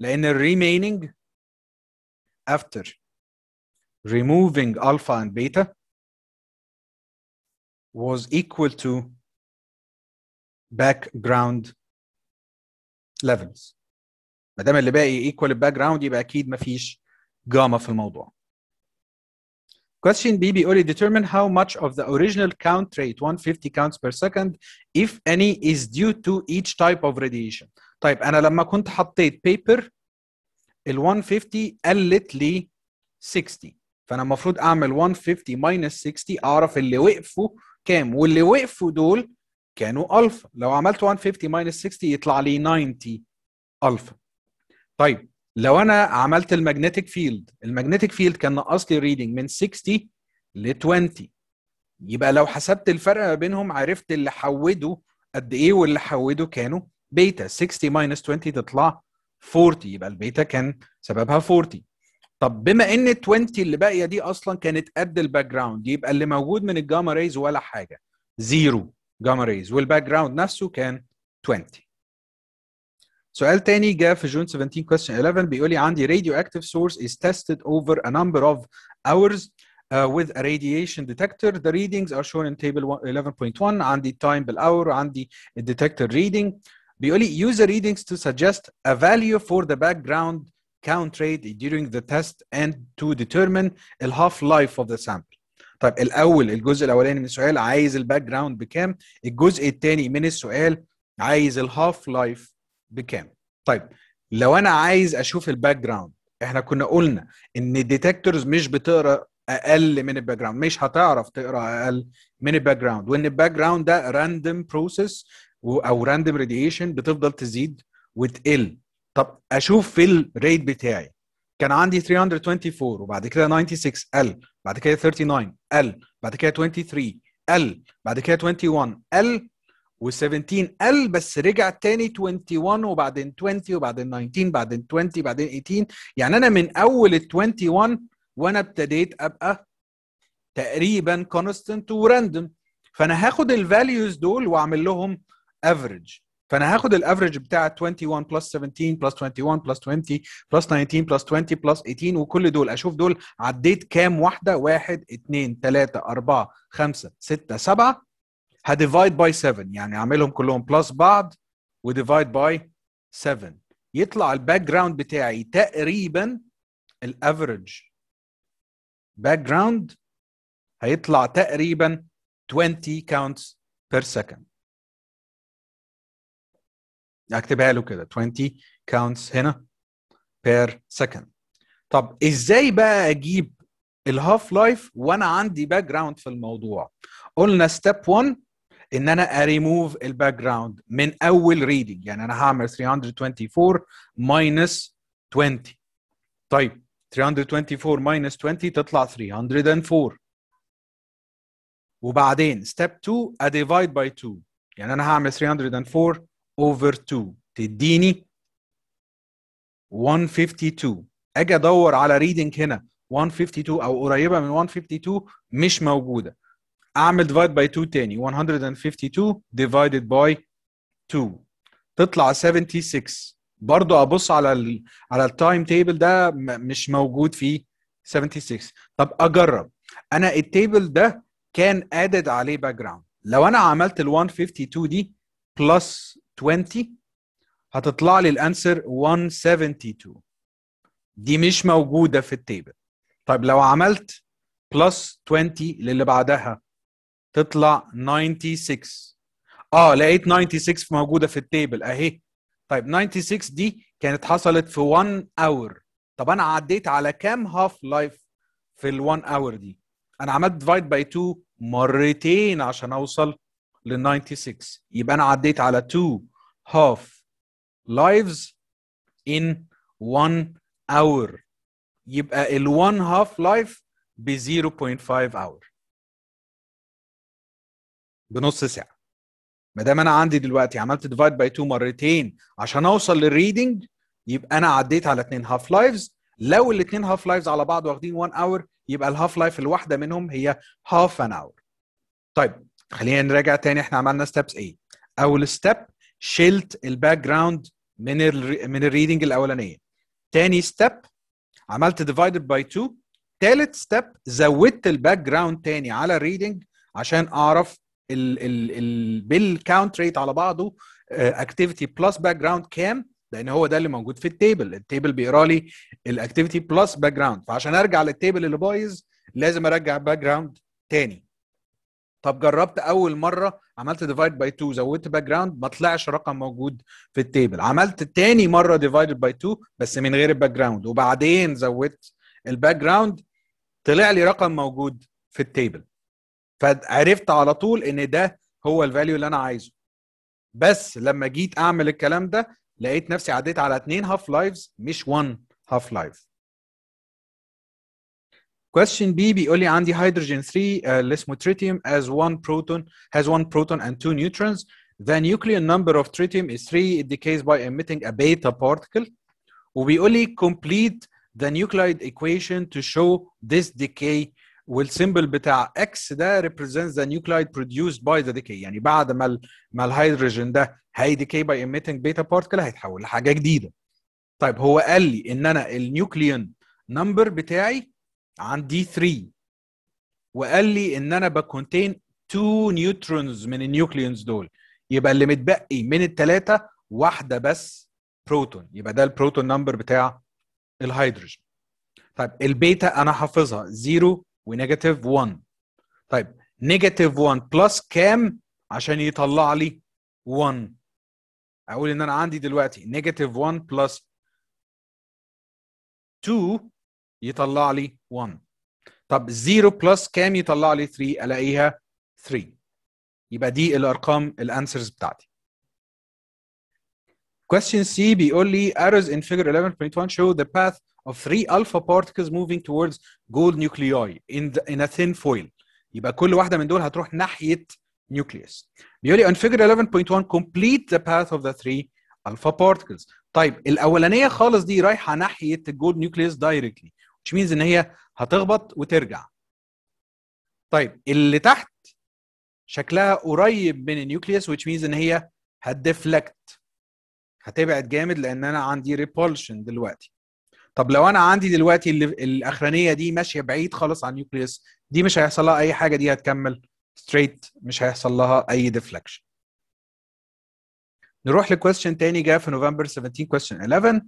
لان ال remaining after removing alpha and beta was equal to background levels ما دام اللي باقي equal الباك جراوند يبقى اكيد ما فيش جاما في الموضوع Question B بيقول determine how much of the original count rate 150 counts per second if any is due to each type of radiation. طيب انا لما كنت حطيت paper ال 150 قلت لي 60 فانا المفروض اعمل 150 minus 60 اعرف اللي وقفوا كام واللي وقفوا دول كانوا الفا لو عملت 150 minus 60 يطلع لي 90 الفا. طيب لو انا عملت الماجنتيك فيلد الماجنتيك فيلد كان نقص لي ريدنج من 60 ل 20 يبقى لو حسبت الفرق ما بينهم عرفت اللي حودوا قد ايه واللي حودوا كانوا بيتا 60 ماينس 20 تطلع 40 يبقى البيتا كان سببها 40 طب بما ان 20 اللي باقيه دي اصلا كانت قد الباك جراوند يبقى اللي موجود من الجاما ريز ولا حاجه زيرو جاما ريز والباك جراوند نفسه كان 20 سؤال تاني جاء في جون 17 question 11 بيقول لي عندي radioactive source is tested over a number of hours Uh, with a radiation detector. The readings are shown in table 11.1 عندي time بالhour عندي detector reading بيقول لي use the readings to suggest a value for the background count rate during the test and to determine the half life of the sample. طيب الاول الجزء الاولاني من السؤال عايز الباك جراوند بكام الجزء الثاني من السؤال عايز الهاف لايف بكام طيب لو انا عايز اشوف الباك جراوند احنا كنا قلنا ان الديتكتورز مش بتقرا اقل من الباك جراوند مش هتعرف تقرا اقل من الباك جراوند وان الباك جراوند ده راندوم بروسيس او راندوم راديشن بتفضل تزيد وتقل طب اشوف في الريت بتاعي كان عندي 324 وبعد كده 96 قل بعد كده 39 قل بعد كده 23 قل بعد كده 21 قل و17 قل بس رجع تاني 21 وبعدين 20 وبعدين 19 بعدين 20 بعدين 18 يعني انا من اول ال 21 وانا ابتديت ابقى تقريبا كونستنت وراندوم فانا هاخد الفاليوز دول واعمل لهم افريج فانا هاخد الافريج بتاع 21 بلس 17 بلس 21 بلس 20 بلس 19 بلس 20 بلس 18 وكل دول اشوف دول عديت كام واحده 1 2 3 4 5 6 7 هديفايد باي 7 يعني اعملهم كلهم بلس بعض وديفايد باي 7 يطلع الباك جراوند بتاعي تقريبا الافريج باك جراوند هيطلع تقريبا 20 كاونتس بير سكند اكتبها له كده 20 كاونتس هنا بير سكند طب ازاي بقى اجيب الهاف لايف وانا عندي باك جراوند في الموضوع قلنا ستيب 1 ان انا اريموف الباك جراوند من اول ريدنج يعني انا هعمل 324 ماينس 20 طيب 324 ماينس 20 تطلع 304 وبعدين ستيب 2 اديفايد باي 2 يعني انا هعمل 304 اوفر 2 تديني 152 اجي ادور على ريدنج هنا 152 او قريبه من 152 مش موجوده اعمل ديفايد باي 2 تاني 152 ديفايدد باي 2 تطلع 76 برضو ابص على الـ على التايم تيبل ده مش موجود فيه 76 طب اجرب انا التيبل ده كان ادد عليه باك جراوند لو انا عملت ال 152 دي بلس 20 هتطلع لي الانسر 172 دي مش موجوده في التيبل طيب لو عملت بلس 20 للي بعدها تطلع 96 اه لقيت 96 موجوده في التيبل اهي طيب 96 دي كانت حصلت في 1 اور طب انا عديت على كام هاف لايف في ال1 اور دي انا عملت ديفايد باي 2 مرتين عشان اوصل لل 96 يبقى انا عديت على 2 هاف لايفز ان 1 اور يبقى ال1 هاف لايف ب 0.5 اور بنص ساعه ما دام انا عندي دلوقتي عملت ديفايد باي 2 مرتين عشان اوصل للريدنج يبقى انا عديت على اثنين هاف لايفز لو الاثنين هاف لايفز على بعض واخدين 1 اور يبقى الهاف لايف الواحده منهم هي هاف ان اور طيب خلينا نراجع تاني احنا عملنا ستيبس ايه اول ستيب شلت الباك جراوند من الـ من الريدنج الاولانيه تاني ستيب عملت ديفايد باي 2 تالت ستيب زودت الباك جراوند تاني على الريدنج عشان اعرف بالكاونت ريت على بعضه اكتيفيتي بلس باك جراوند كام لان هو ده اللي موجود في التيبل التيبل بيقرا لي الاكتيفيتي بلس باك جراوند فعشان ارجع للتيبل اللي بايظ لازم ارجع باك جراوند تاني طب جربت اول مره عملت ديفايد باي 2 زودت باك جراوند ما طلعش رقم موجود في التيبل عملت تاني مره ديفايد باي 2 بس من غير الباك جراوند وبعدين زودت الباك جراوند طلع لي رقم موجود في التيبل فعرفت على طول ان ده هو الفاليو اللي انا عايزه بس لما جيت اعمل الكلام ده لقيت نفسي عديت على اتنين هاف لايفز مش وان هاف لايف Question B بيقول لي عندي هيدروجين 3 اللي اسمه tritium as one proton has one proton and two neutrons the nuclear number of tritium is 3 it decays by emitting a beta particle وبيقول لي complete the nuclide equation to show this decay والسيمبل بتاع اكس ده represents the نيوكلايد produced by the decay يعني بعد ما ما الهيدروجين ده ديكي باي emitting بيتا بارتكل هيتحول لحاجه جديده طيب هو قال لي ان انا النيوكليون نمبر بتاعي عندي 3 وقال لي ان انا بكونتين 2 نيوترونز من النيوكليونز دول يبقى اللي متبقي من الثلاثه واحده بس بروتون يبقى ده البروتون نمبر بتاع الهيدروجين طيب البيتا انا حافظها 0 ونيجاتيف 1 طيب نيجاتيف 1 بلس كام عشان يطلع لي 1 اقول ان انا عندي دلوقتي نيجاتيف 1 بلس 2 يطلع لي 1 طب 0 بلس كام يطلع لي 3 الاقيها 3 يبقى دي الارقام الانسرز بتاعتي Question C بيقول لي arrows in figure 11.1 show the path of three alpha particles moving towards gold nuclei in, the, in a thin foil. يبقى كل واحدة من دول هتروح ناحية nucleus. بيقول لي on figure 11.1 complete the path of the three alpha particles. طيب الأولانية خالص دي رايحة ناحية gold nucleus directly which means إن هي هتخبط وترجع. طيب اللي تحت شكلها قريب من النيوكليوس which means إن هي هتديفلكت هتبعد جامد لان انا عندي ريبولشن دلوقتي طب لو انا عندي دلوقتي الاخرانيه دي ماشيه بعيد خالص عن النيوكليوس دي مش هيحصل لها اي حاجه دي هتكمل ستريت مش هيحصل لها اي ديفلكشن نروح لكويستشن تاني جاء في نوفمبر 17 كويستشن 11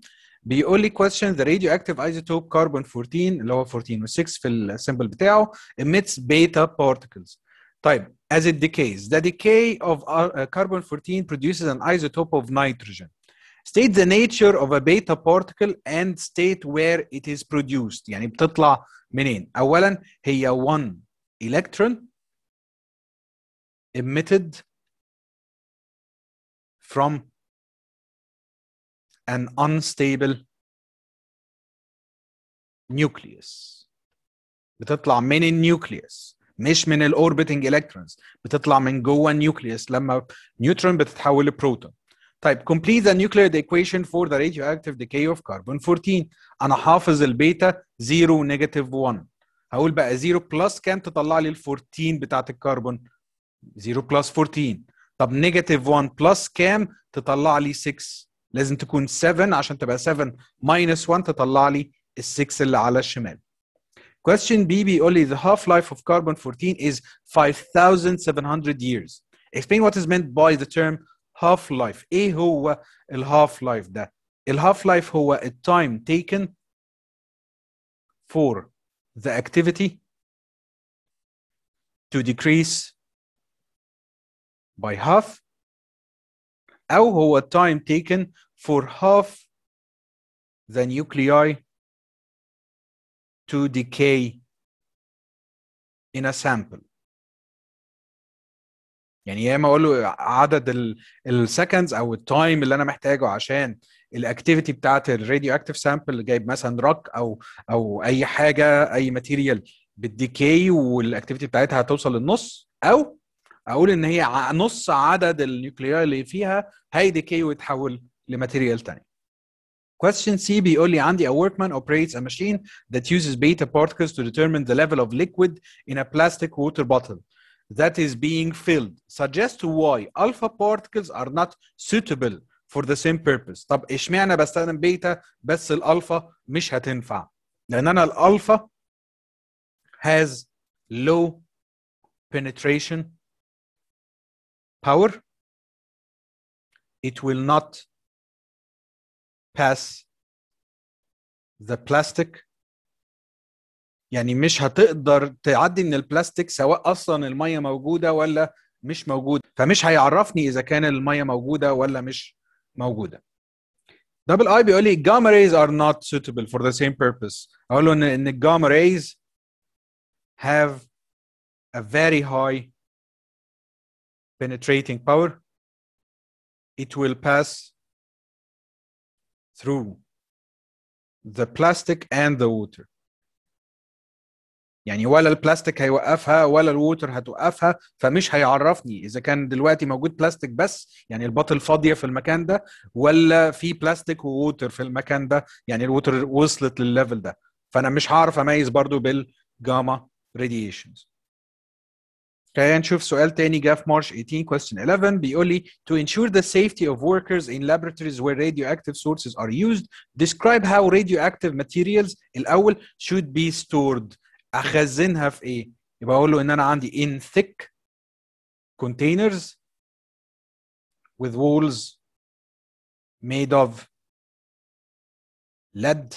بيقول لي كويستشن ذا راديو isotope ايزوتوب 14 اللي هو 14 و6 في السيمبل بتاعه emits بيتا بارتكلز طيب as it decays the decay of uh, carbon 14 produces an isotope of nitrogen state the nature of a beta particle and state where it is produced يعني بتطلع منين اولا هي 1 electron emitted from an unstable nucleus بتطلع من النيوكليوس مش من الاوربتنج الكترونز بتطلع من جوه النيوكليوس لما نيوترون بتتحول لبروتون طيب complete the nuclear equation for the radioactive decay of carbon 14 انا حافظ البيتا 0 نيجاتيف 1 هقول بقى 0 بلس كام تطلع لي ال 14 بتاعت الكربون 0 بلس 14 طب نيجاتيف 1 بلس كام تطلع لي 6 لازم تكون 7 عشان تبقى 7 ماينس 1 تطلع لي ال 6 اللي على الشمال Question B بيقول لي the half life of carbon 14 is 5700 years. Explain what is meant by the term هاف لايف ايه هو الهاف لايف half life لايف هو time taken for the activity to decrease by half أو هو time taken for half the nuclei to decay in a sample يعني يا اما اقول له عدد السكندز او التايم اللي انا محتاجه عشان الاكتيفيتي بتاعت الراديو اكتيف سامبل جايب مثلا روك او او اي حاجه اي ماتيريال بالديكي والاكتيفيتي بتاعتها هتوصل للنص او اقول ان هي نص عدد النيوكليير اللي فيها هاي ديكي ويتحول لماتيريال تاني Question C بيقول لي عندي a workman operates a machine that uses beta particles to determine the level of liquid in a plastic water bottle. that is being filled suggests why alpha particles are not suitable for the same purpose طب اشمعنى بستخدم بيتا بس الالفا مش هتنفع لان انا الالفا has low penetration power it will not pass the plastic يعني مش هتقدر تعدي من البلاستيك سواء اصلا الميه موجوده ولا مش موجوده فمش هيعرفني اذا كان الميه موجوده ولا مش موجوده دبل اي بيقول لي الجاما ريز ار نوت suitable فور ذا سيم بيربس اقول له ان ان الجاما ريز have a very high penetrating power it will pass through the plastic and the water يعني ولا البلاستيك هيوقفها ولا الووتر هتوقفها فمش هيعرفني اذا كان دلوقتي موجود بلاستيك بس يعني البطل فاضيه في المكان ده ولا في بلاستيك ووتر في المكان ده يعني الووتر وصلت للليفل ده فانا مش هعرف اميز برضو بالجاما راديشنز خلينا نشوف سؤال تاني جه في مارش 18 question 11 بيقول لي to ensure the safety of workers in laboratories where radioactive sources are used describe how radioactive materials الاول should be stored اخزنها في ايه يبقى اقول له ان انا عندي in thick containers with walls made of lead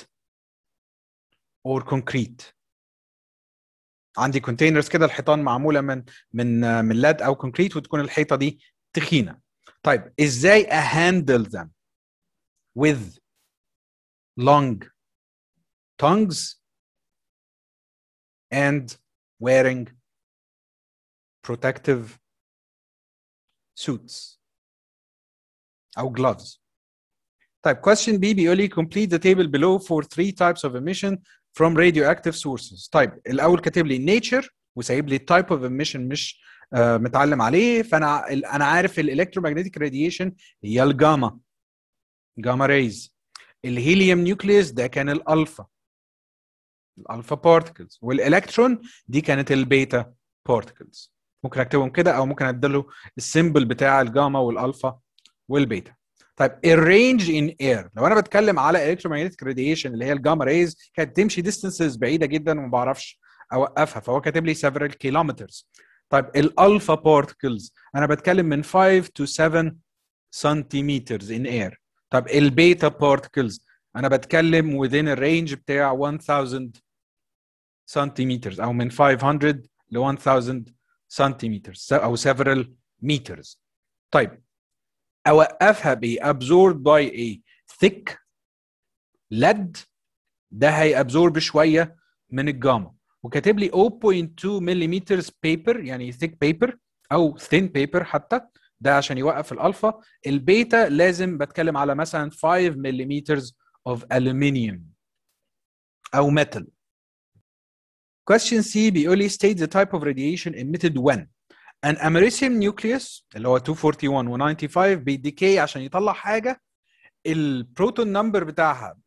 or concrete عندي containers كده الحيطان معموله من من من lead او concrete وتكون الحيطه دي تخينه طيب ازاي اهاندل ذم with long tongues and wearing protective suits or gloves. Type question B بيقول لي complete the table below for three types of emission from radioactive sources. Type. الاول كاتب لي nature وسايب لي type of emission مش uh, متعلم عليه فانا انا عارف electromagnetic radiation هي الجاما جاما ريز الهيليوم نيوكليس ده كان الالفا الالفا بارتكلز والالكترون دي كانت البيتا بارتكلز ممكن اكتبهم كده او ممكن اديله السيمبل بتاع الجاما والالفا والبيتا طيب الرينج ان اير لو انا بتكلم على الكترومagnetic راديشن اللي هي الجاما ريز كانت تمشي ديستنسز بعيده جدا وما بعرفش اوقفها فهو كاتب لي سيفرال كيلومترز طيب الالفا بارتكلز انا بتكلم من 5 تو 7 سنتيمترز ان اير طب البيتا بارتكلز انا بتكلم within الرينج بتاع 1000 سنتيمترز او من 500 ل 1000 سنتيمترز او several meters طيب اوقفها بايه absorbed by a thick lead ده هيابزورب شويه من الجاما وكاتب لي 0.2 ملم بيبر يعني ثيك بيبر او ثين بيبر حتى ده عشان يوقف الالفا البيتا لازم بتكلم على مثلا 5 ملم of aluminium او metal question C بيقول لي state the type of radiation emitted when an americium nucleus اللي هو 241 و95 بيديكي عشان يطلع حاجه البروتون نمبر بتاعها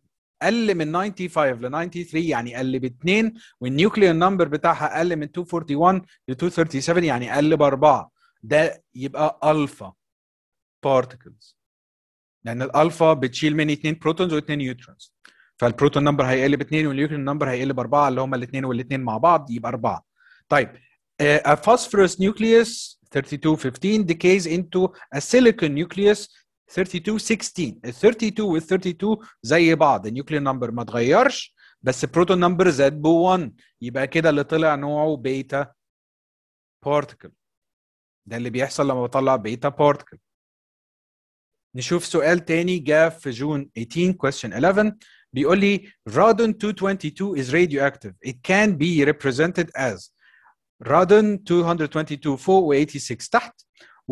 قل من 95 ل 93 يعني قل باثنين والنيوكليون نمبر بتاعها قل من 241 ل 237 يعني قل باربعه ده يبقى الفا بارتكلز لان الالفا بتشيل مني اثنين بروتونز واثنين نيوترونز فالبروتون نمبر هيقلب 2 والنيوكليون نمبر هيقلب 4 اللي هم الاثنين والاثنين مع بعض يبقى 4 طيب آه، a phosphorus nucleus 3215 decays into a silicon nucleus 3216 ال 32 وال 32 زي بعض النيوكليون نمبر ما اتغيرش بس البروتون نمبر زاد ب 1 يبقى كده اللي طلع نوعه بيتا بارتكل ده اللي بيحصل لما بطلع بيتا بارتكل نشوف سؤال تاني جاء في جون 18 question 11 only radon 222 is radioactive it can be represented as radon 222 or و86 تحت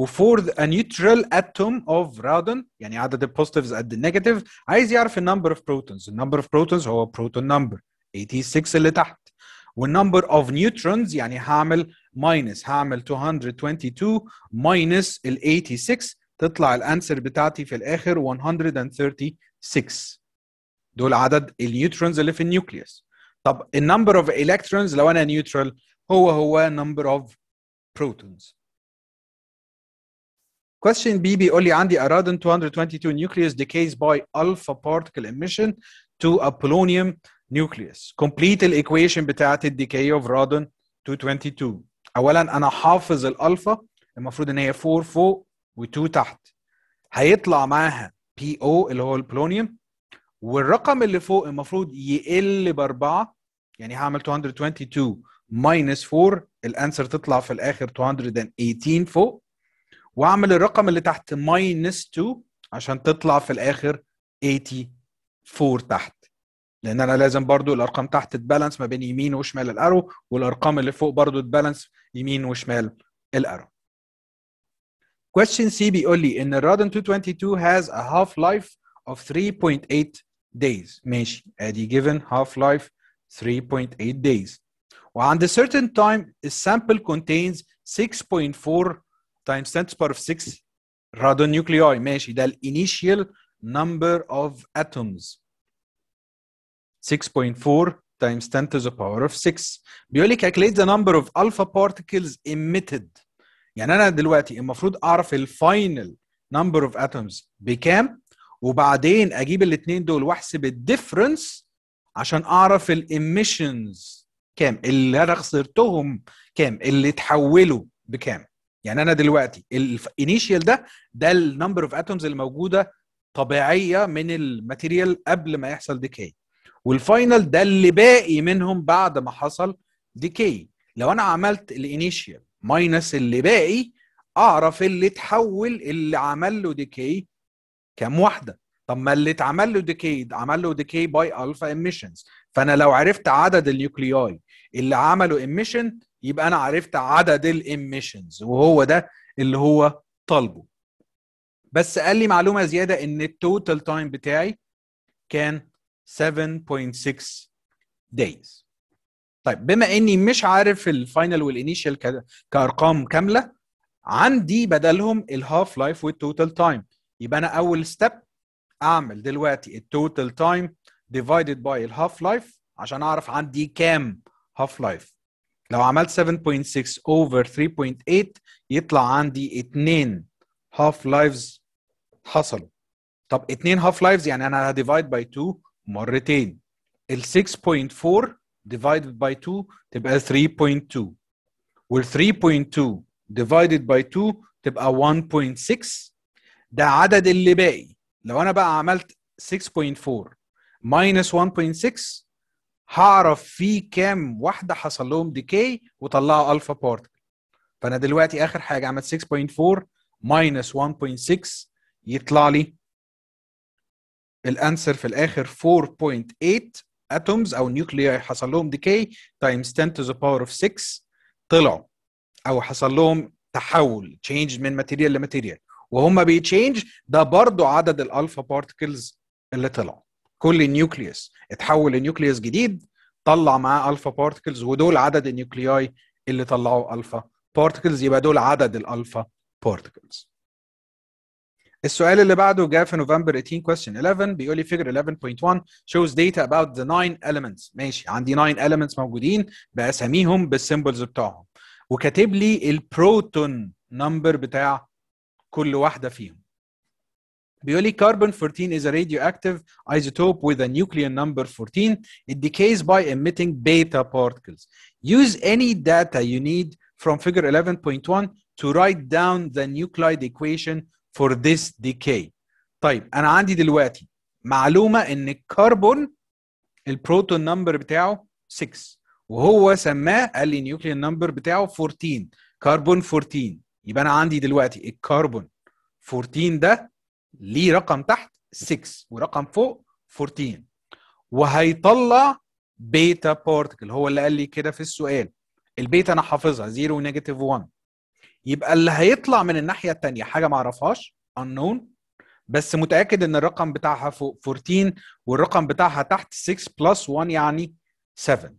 for a neutral atom of radon يعني عدد the positives قد ال negative عايز يعرف ال number of protons The number of protons or proton number 86 اللي تحت وال number of neutrons يعني Hamel minus Hamel 222 minus ال 86 تطلع الانسر betati في الاخر 136 دول عدد النيوترونز اللي في النيوكليوس طب النمبر اوف الكترونز لو انا نيوترال هو هو نمبر اوف بروتونز Question B بيقول لي عندي radon 222 nucleus decays by alpha particle emission to a polonium nucleus. Complete equation بتاعت الديكاي of radon 222. اولا انا حافظ الالفا المفروض ان هي 4 فوق و2 تحت. هيطلع معاها بي او اللي هو البولونيوم والرقم اللي فوق المفروض يقل باربعه يعني هعمل 222 ماينس 4 الانسر تطلع في الاخر 218 فوق واعمل الرقم اللي تحت ماينس 2 عشان تطلع في الاخر 84 تحت لان انا لازم برضو الارقام تحت تبالانس ما بين يمين وشمال الارو والارقام اللي فوق برضو تبالانس يمين وشمال الارو question C بيقول لي ان الرادن 222 has a half life of 3.8 days ماشي ادي given half life 3.8 days وعند certain time sample contains 6.4 times 10 to the power of 6 radionuclei ماشي ده ال initial number of atoms 6.4 times 10 to the power of 6 بيقول لي calculate the number of alpha particles emitted يعني انا دلوقتي المفروض اعرف الفاينل number of atoms بكام وبعدين اجيب الاثنين دول واحسب الديفرنس عشان اعرف الاميشنز كام اللي انا خسرتهم كام اللي اتحولوا بكام يعني انا دلوقتي الانيشال ده ده النمبر اوف اتومز اللي موجوده طبيعيه من الماتيريال قبل ما يحصل ديكاي والفاينل ده اللي باقي منهم بعد ما حصل ديكاي لو انا عملت الانيشال ماينس اللي باقي اعرف اللي اتحول اللي عمل له ديكاي كام واحده طب ما اللي اتعمل له ديكيد عمل له ديكي باي الفا ايميشنز فانا لو عرفت عدد النيوكلياي اللي عملوا ايميشن يبقى انا عرفت عدد الايميشنز وهو ده اللي هو طالبه بس قال لي معلومه زياده ان التوتال تايم بتاعي كان 7.6 دايز طيب بما اني مش عارف الفاينل والانيشال كارقام كامله عندي بدلهم الهاف لايف والتوتال تايم يبقى انا اول ستيب اعمل دلوقتي التوتال تايم ديفايدد باي الهاف لايف عشان اعرف عندي كام هاف لايف لو عملت 7.6 اوفر 3.8 يطلع عندي اتنين هاف لايفز حصلوا طب اتنين هاف لايفز يعني انا هديفايد باي 2 مرتين ال 6.4 ديفايد باي 2 تبقى 3.2 وال 3.2 ديفايدد باي 2 تبقى 1.6 ده عدد اللي باقي لو انا بقى عملت 6.4 ماينس 1.6 هعرف في كام واحده حصل لهم ديكي وطلعوا الفا بارتكل فانا دلوقتي اخر حاجه عملت 6.4 ماينس 1.6 يطلع لي الانسر في الاخر 4.8 اتومز او نيوكلياي حصل لهم ديكي تايمز 10 تو ذا باور اوف 6 طلعوا او حصل لهم تحول تشينج من ماتيريال لماتيريال وهم بيتشينج ده برضو عدد الالفا بارتكلز اللي طلعوا كل نيوكليوس اتحول لنيوكليوس جديد طلع معاه الفا بارتكلز ودول عدد النيوكلياي اللي طلعوا الفا بارتكلز يبقى دول عدد الالفا بارتكلز السؤال اللي بعده جاء في نوفمبر 18 question 11 بيقول لي figure 11.1 shows data about the nine elements ماشي عندي 9 elements موجودين باساميهم بالسيمبلز بتاعهم وكاتب لي البروتون نمبر بتاع كل واحده فيهم بيقول لي carbon 14 is a radioactive isotope with a nuclear number 14 it decays by emitting beta particles use any data you need from figure 11.1 to write down the nuclide equation for this decay طيب انا عندي دلوقتي معلومه ان الكربون البروتون نمبر بتاعه 6 وهو سماه قال لي نيوكليون نمبر بتاعه 14 كربون 14 يبقى انا عندي دلوقتي الكربون 14 ده ليه رقم تحت 6 ورقم فوق 14 وهيطلع بيتا بارتكل هو اللي قال لي كده في السؤال البيتا انا حافظها 0 ونيجاتيف 1 يبقى اللي هيطلع من الناحيه الثانيه حاجه ما اعرفهاش unknown بس متاكد ان الرقم بتاعها فوق 14 والرقم بتاعها تحت 6 بلس 1 يعني 7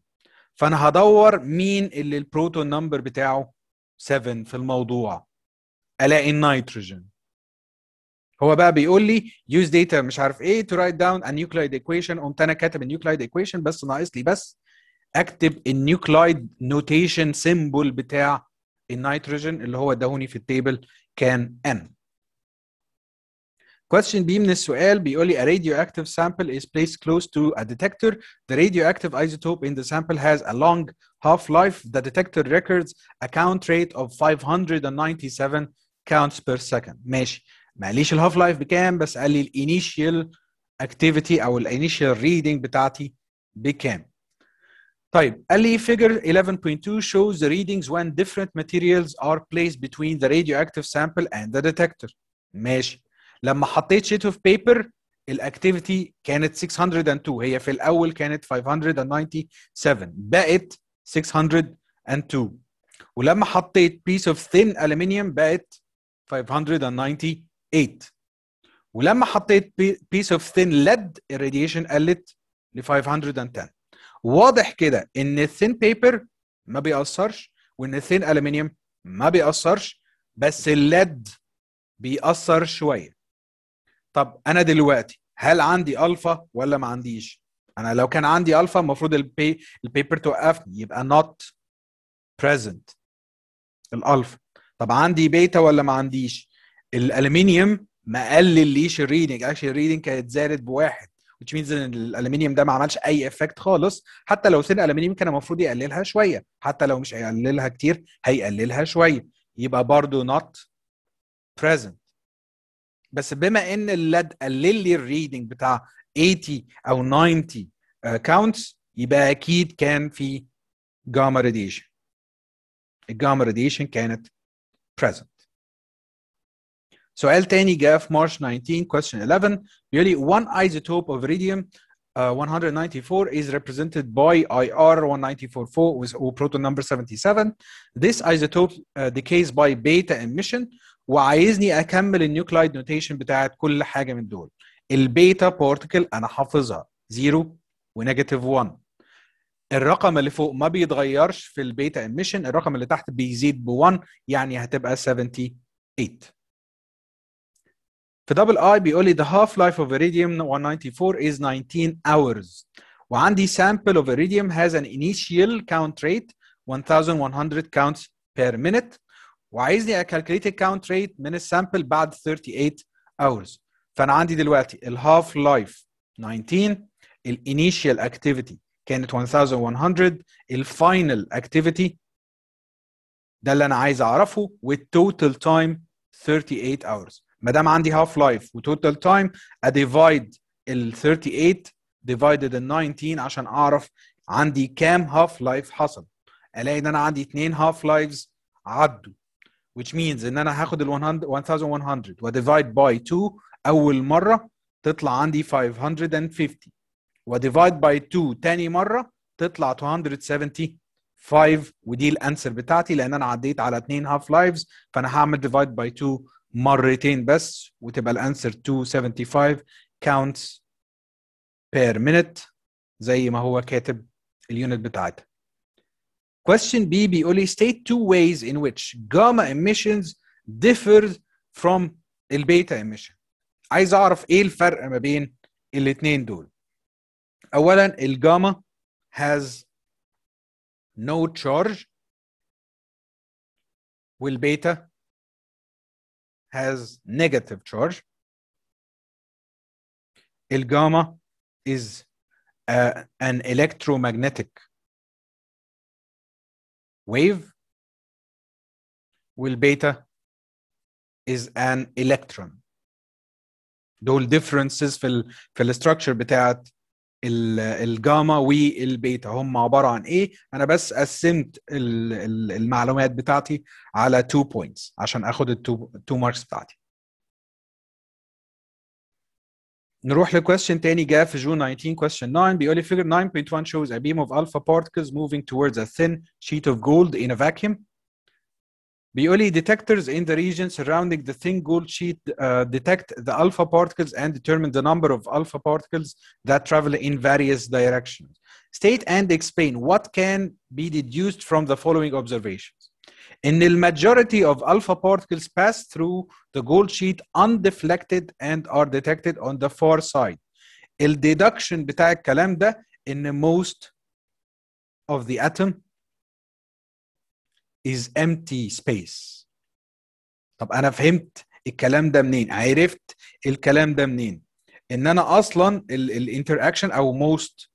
فانا هدور مين اللي البروتون نمبر بتاعه 7 في الموضوع الاقي النيتروجين هو بقى بيقول لي use data مش عارف ايه to write down a nuclide equation قمت انا كاتب النيوكلايد equation بس ناقص لي بس اكتب النيوكلايد نوتيشن سيمبل بتاع النيتروجين اللي هو اداهوني في التيبل كان n question B من السؤال بيقول لي a radioactive sample is placed close to a detector. The radioactive isotope in the sample has a long half-life. The detector records a count rate of 597 counts per second. ماشي ما initial الهاف لايف بكام بس قال لي الانيشيال activity او الانيشيال reading بتاعتي بكام. طيب قال لي figure 11.2 shows the readings when different materials are placed between the radioactive sample and the detector. ماشي لما حطيت شيت اوف بيبر الاكتيفيتي كانت 602 هي في الاول كانت 597 بقت 602 ولما حطيت بيس اوف ثين الومنيوم بقت 598 ولما حطيت بيس اوف ثين ليد الراديشن قلت ل 510 واضح كده ان الثين بيبر ما بيأثرش وان الثين الومنيوم ما بيأثرش بس الليد بيأثر شويه طب انا دلوقتي هل عندي الفا ولا ما عنديش انا لو كان عندي الفا المفروض البي البيبر توقفني يبقى نوت بريزنت الالفا طب عندي بيتا ولا ما عنديش الالومنيوم ما قلليش الريدنج اكشلي الريدنج كانت زادت بواحد which means ان الالومنيوم ده ما عملش اي افكت خالص حتى لو سن الالومنيوم كان المفروض يقللها شويه حتى لو مش هيقللها كتير هيقللها شويه يبقى برضو نوت بريزنت بس بما ان اللاد قلل لي الريدنج بتاع 80 او 90 كاونتس uh, يبقى اكيد كان في جاما راديشن الجاما راديشن كانت present سؤال تاني جاء في مارش 19 question 11 بيقول لي one isotope of radium Uh, 194 is represented by IR 1944 with proton number 77. This isotope uh, decays by beta emission, وعايزني اكمل النيوكلايد نوتيشن بتاعت كل حاجه من دول البيتا بارتكل انا حافظها 0 ونيجاتيف 1 الرقم اللي فوق ما بيتغيرش في البيتا اميشن الرقم اللي تحت بيزيد ب 1 يعني هتبقى 78 في دبل اي بيقول لي the half life of iridium 194 is 19 hours وعندي sample of iridium has an initial count rate 1100 counts per minute وعايزني اكالكليت الكاونت ريت من السامبل بعد 38 اورز فانا عندي دلوقتي الهاف لايف 19 الانيشال اكتيفيتي كانت 1100 الفاينل اكتيفيتي ده اللي انا عايز اعرفه والتوتال تايم 38 اورز ما دام عندي هاف لايف وتوتال تايم اديفايد ال 38 ديفايدد ال 19 عشان اعرف عندي كام هاف لايف حصل الاقي ان انا عندي اثنين هاف لايفز عدوا which means ان انا هاخد ال 1100 divide باي 2 اول مره تطلع عندي 550 divide باي 2 تاني مره تطلع 275 ودي الانسر بتاعتي لان انا عديت على اتنين هاف لايفز فانا هعمل divide باي 2 مرتين بس وتبقى الانسر 275 كاونتس بير مينت زي ما هو كاتب اليونت بتاعتها Question B بيقول لي state two ways in which gamma emissions differs from البيتا emission. عايز اعرف ايه الفرق ما بين الاثنين دول. اولا الجاما has no charge والبيتا has negative charge. الجاما is uh, an electromagnetic wave والبيتا is an electron دول differences في الـ في الاستراكشر بتاعت الجاما والبيتا هم عباره عن ايه انا بس قسمت المعلومات بتاعتي على 2 بوينتس عشان اخد التو ماركس بتاعتي نروح لكويستشن تاني جاء في جون 19 question 9 بيقول لي figure 9.1 shows a beam of alpha particles moving towards a thin sheet of gold in a vacuum بيقول لي detectors in the region surrounding the thin gold sheet uh, detect the alpha particles and determine the number of alpha particles that travel in various directions state and explain what can be deduced from the following observations in the majority of alpha particles pass through the gold sheet undeflected and are detected on the far side. The الديدكشن بتاع الكلام ده the most of the atom is empty space. طب انا فهمت الكلام ده منين؟ عرفت الكلام ده منين؟ ان انا اصلا الانتراكشن او most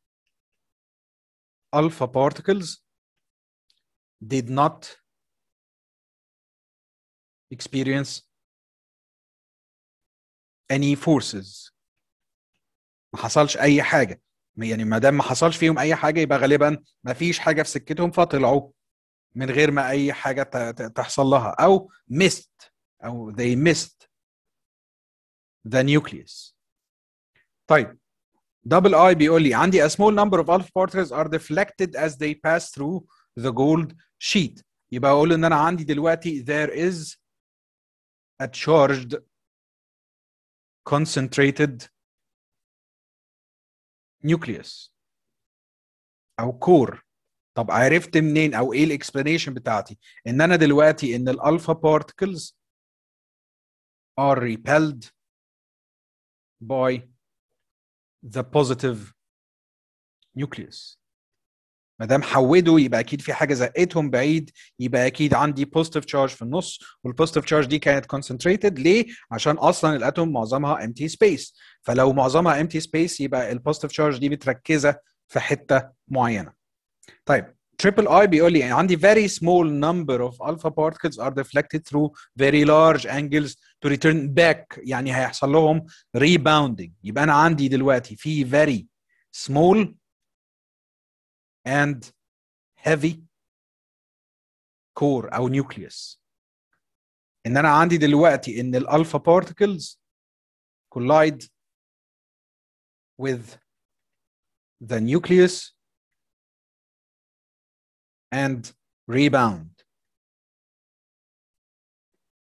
alpha particles did not experience any forces ما حصلش اي حاجه يعني ما دام ما حصلش فيهم اي حاجه يبقى غالبا ما فيش حاجه في سكتهم فطلعوا من غير ما اي حاجه تحصل لها او missed او they missed the nucleus طيب دبل اي بيقول لي عندي a small number of alpha particles are deflected as they pass through the gold sheet يبقى اقول ان انا عندي دلوقتي there is a charged concentrated nucleus او كور طب عرفت منين او ايه الاكسبلانيشن بتاعتي ان انا دلوقتي ان الالفا بارتكلز are repelled by the positive nucleus ما دام حودوا يبقى اكيد في حاجه زقتهم بعيد يبقى اكيد عندي بوزيتيف تشارج في النص والبوزيتيف تشارج دي كانت كونسنتريتد ليه؟ عشان اصلا الاتوم معظمها امتي سبيس فلو معظمها امتي سبيس يبقى البوزيتيف تشارج دي متركزه في حته معينه. طيب تريبل اي بيقول لي عندي فيري سمول نمبر اوف الفا بارتكلز ار ديفلكتد ثرو فيري لارج انجلز تو ريتيرن باك يعني هيحصل لهم ريباوندنج يبقى انا عندي دلوقتي في فيري سمول and heavy core our nucleus And ان انا عندي دلوقتي the alpha particles collide with the nucleus and rebound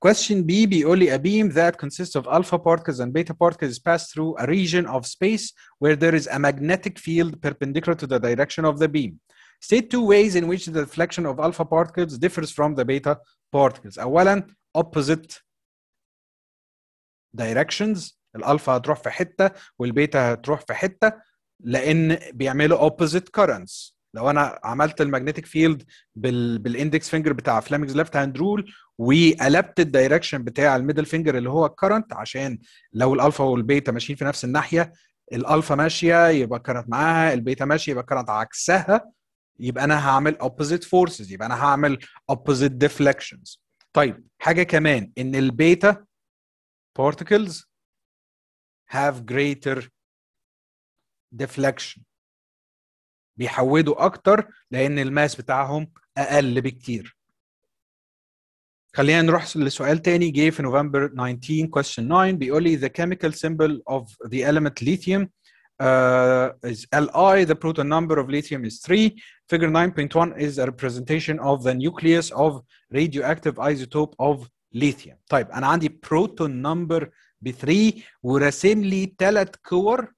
Question B Be only a beam that consists of alpha particles and beta particles is passed through a region of space where there is a magnetic field perpendicular to the direction of the beam. State two ways in which the deflection of alpha particles differs from the beta particles. أولا opposite directions الالفا هتروح في حتة والبيتا هتروح في حتة لأن بيعملوا opposite currents. لو انا عملت الماجنتيك فيلد بالاندكس فينجر بتاع فلامينجز ليفت هاند رول وقلبت الدايركشن بتاع الميدل فينجر اللي هو الكرنت عشان لو الالفا والبيتا ماشيين في نفس الناحيه الالفا ماشيه يبقى الكرنت معاها البيتا ماشيه يبقى الكرنت عكسها يبقى انا هعمل opposite فورسز يبقى انا هعمل opposite deflections طيب حاجه كمان ان البيتا particles have greater deflection بيحودوا اكتر لان الماس بتاعهم اقل بكتير خلينا نروح لسؤال تاني جه في نوفمبر 19 question 9 بيقول لي the chemical symbol of the element lithium uh, is Li the proton number of lithium is 3 figure 9.1 is a representation of the nucleus of radioactive isotope of lithium طيب انا عندي proton number ب 3 وراسم لي ثلاث كور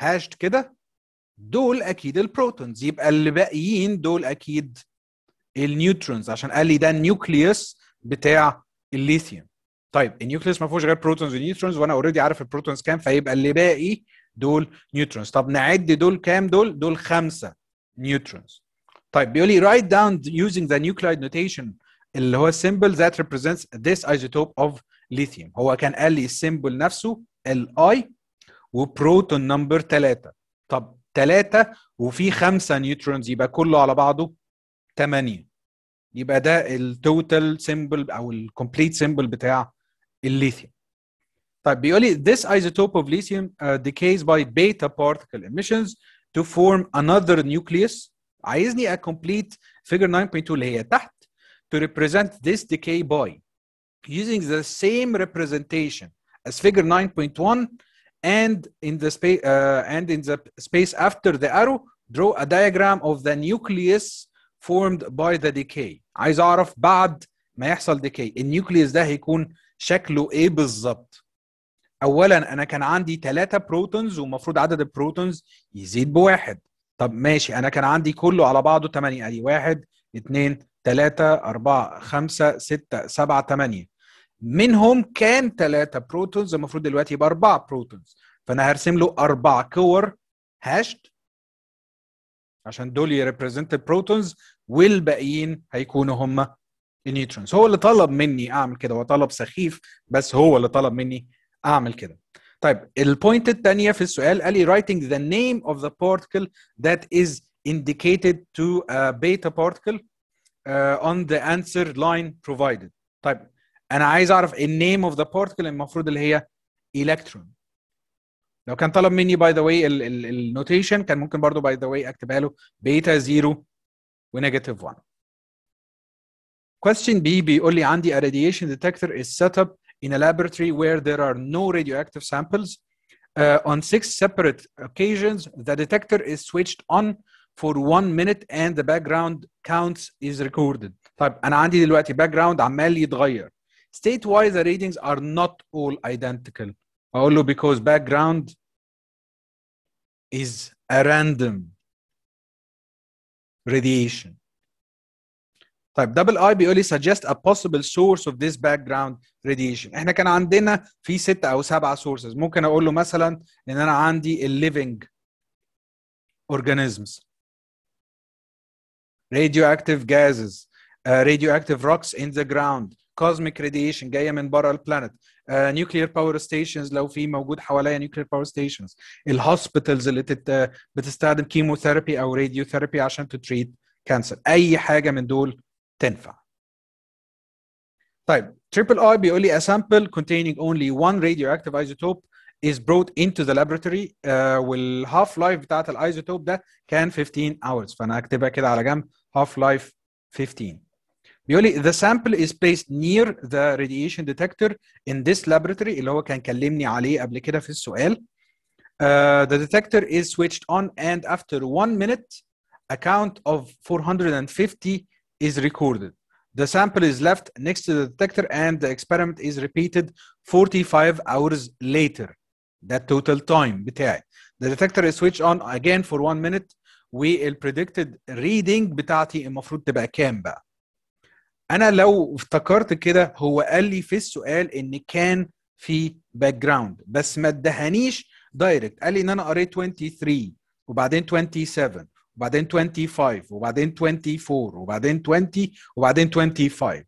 هاشت كده دول اكيد البروتونز يبقى اللي باقيين دول اكيد النيوترونز عشان قال لي ده النيوكليوس بتاع الليثيوم طيب النيوكليوس ما فيهوش غير بروتونز ونيوترونز وانا اوريدي عارف البروتونز كام فيبقى اللي باقي دول نيوترونز طب نعد دول كام دول دول خمسه نيوترونز طيب بيقول لي write down using the nuclide notation اللي هو symbol that represents this isotope of lithium هو كان قال لي السيمبل نفسه الاي وبروتون نمبر 3 طب 3 وفي 5 نيوترونز يبقى كله على بعضه 8 يبقى ده التوتال سيمبل او الكومبليت سيمبل بتاع الليثيوم طيب بيقول لي this isotope of lithium uh, decays by beta particle emissions to form another nucleus عايزني a complete figure 9.2 اللي هي تحت to represent this decay by using the same representation as figure 9.1 and in the space uh, and in the space after the arrow draw a diagram of the nucleus formed by the decay عايز اعرف بعد ما يحصل decay النيوكليوس ده هيكون شكله ايه بالظبط اولا انا كان عندي ثلاثة بروتونز ومفروض عدد البروتونز يزيد بواحد طب ماشي انا كان عندي كله على بعضه 8 ادي 1 2 3 4 5 6 7 8 منهم كان ثلاثة بروتونز المفروض دلوقتي يبقى أربعة بروتونز فأنا هرسم له أربعة كور هاشت عشان دول يريبريزنت البروتونز والباقيين هيكونوا هم النيوترونز هو اللي طلب مني اعمل كده هو طلب سخيف بس هو اللي طلب مني اعمل كده طيب البوينت الثانيه في السؤال قال لي writing the name of the particle that is indicated to a beta particle uh, on the answer line provided طيب انا عايز اعرف النيم اوف ذا بارتكل المفروض اللي هي الكترون لو كان طلب مني باي ذا واي النوتيشن كان ممكن برضو باي ذا واي اكتبها له بيتا 0 ونيجاتيف 1 question B بيقول لي عندي a radiation detector is set up in a laboratory where there are no radioactive samples uh, on six separate occasions the detector is switched on for one minute and the background counts is recorded طيب انا عندي دلوقتي background عمال يتغير Statewide, the readings are not all identical. only because background is a random radiation. طيب دبل اي بيقول لي suggest a possible source of this background radiation احنا كان عندنا في ستة او سبعة sources ممكن اقول له مثلا ان انا عندي living organisms radioactive gases uh, radioactive rocks in the ground كوزميك راديشن جايه من بره البلانت نيوكلير باور ستيشنز لو في موجود حواليا نيوكلير باور ستيشنز الهوسبيتالز اللي تت... بتستخدم كيموثيرابي او راديو ثيرابي عشان تتريد كانسر اي حاجه من دول تنفع طيب تريبل اي بيقول لي a sample containing only one radioactive isotope is brought into the laboratory uh, والهاف لايف بتاعت الايزوتوب ده كان 15 hours فانا هكتبها كده على جنب هاف لايف 15 بيقول the sample is placed near the radiation detector in this laboratory اللي هو كان كلمني عليه قبل كده في السؤال uh, the detector is switched on and after one minute a count of 450 is recorded the sample is left next to the detector and the experiment is repeated 45 hours later that total time بتاعي the detector is switched on again for one minute predicted reading بتاعتي المفروض تبقى كام بقى انا لو افتكرت كده هو قال لي في السؤال ان كان في باك جراوند بس ما ادهنيش دايركت قال لي ان انا قريت 23 وبعدين 27 وبعدين 25 وبعدين 24 وبعدين 20 وبعدين 25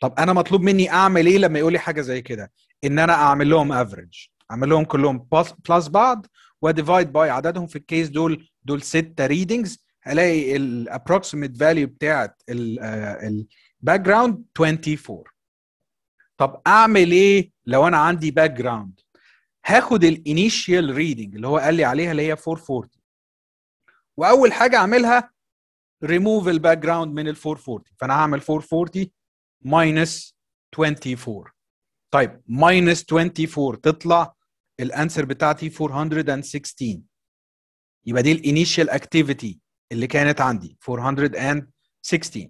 طب انا مطلوب مني اعمل ايه لما يقول لي حاجه زي كده ان انا اعمل لهم افريج اعمل لهم كلهم بلس بعض وديفايد باي عددهم في الكيس دول دول 6 ريدنجز الاقي الابروكسيميت فاليو بتاعت الباك جراوند 24 طب اعمل ايه لو انا عندي باك جراوند هاخد الانيشيال ريدنج اللي هو قال لي عليها اللي هي 440 واول حاجه اعملها ريموف الباك جراوند من ال 440 فانا هعمل 440 ماينس 24 طيب ماينس 24 تطلع الانسر بتاعتي 416 يبقى دي الانيشيال اكتيفيتي اللي كانت عندي 416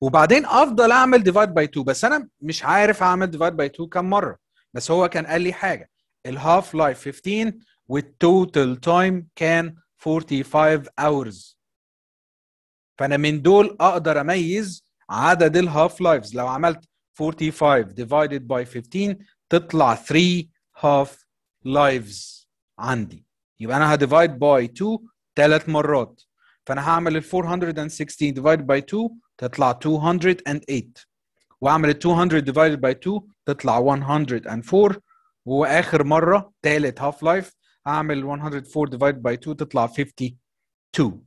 وبعدين افضل اعمل ديفايد باي 2 بس انا مش عارف اعمل ديفايد باي 2 كم مره بس هو كان قال لي حاجه الهاف لايف 15 والتوتال تايم كان 45 hours فانا من دول اقدر اميز عدد الهاف لايفز لو عملت 45 ديفايدد باي 15 تطلع 3 هاف لايفز عندي يبقى انا هديفايد باي 2 ثلاث مرات فانا هعمل ال 416 ديفايد باي 2 تطلع 208 واعمل ال 200 ديفايد باي 2 تطلع 104 واخر مره ثالث هاف لايف اعمل 104 ديفايد باي 2 تطلع 52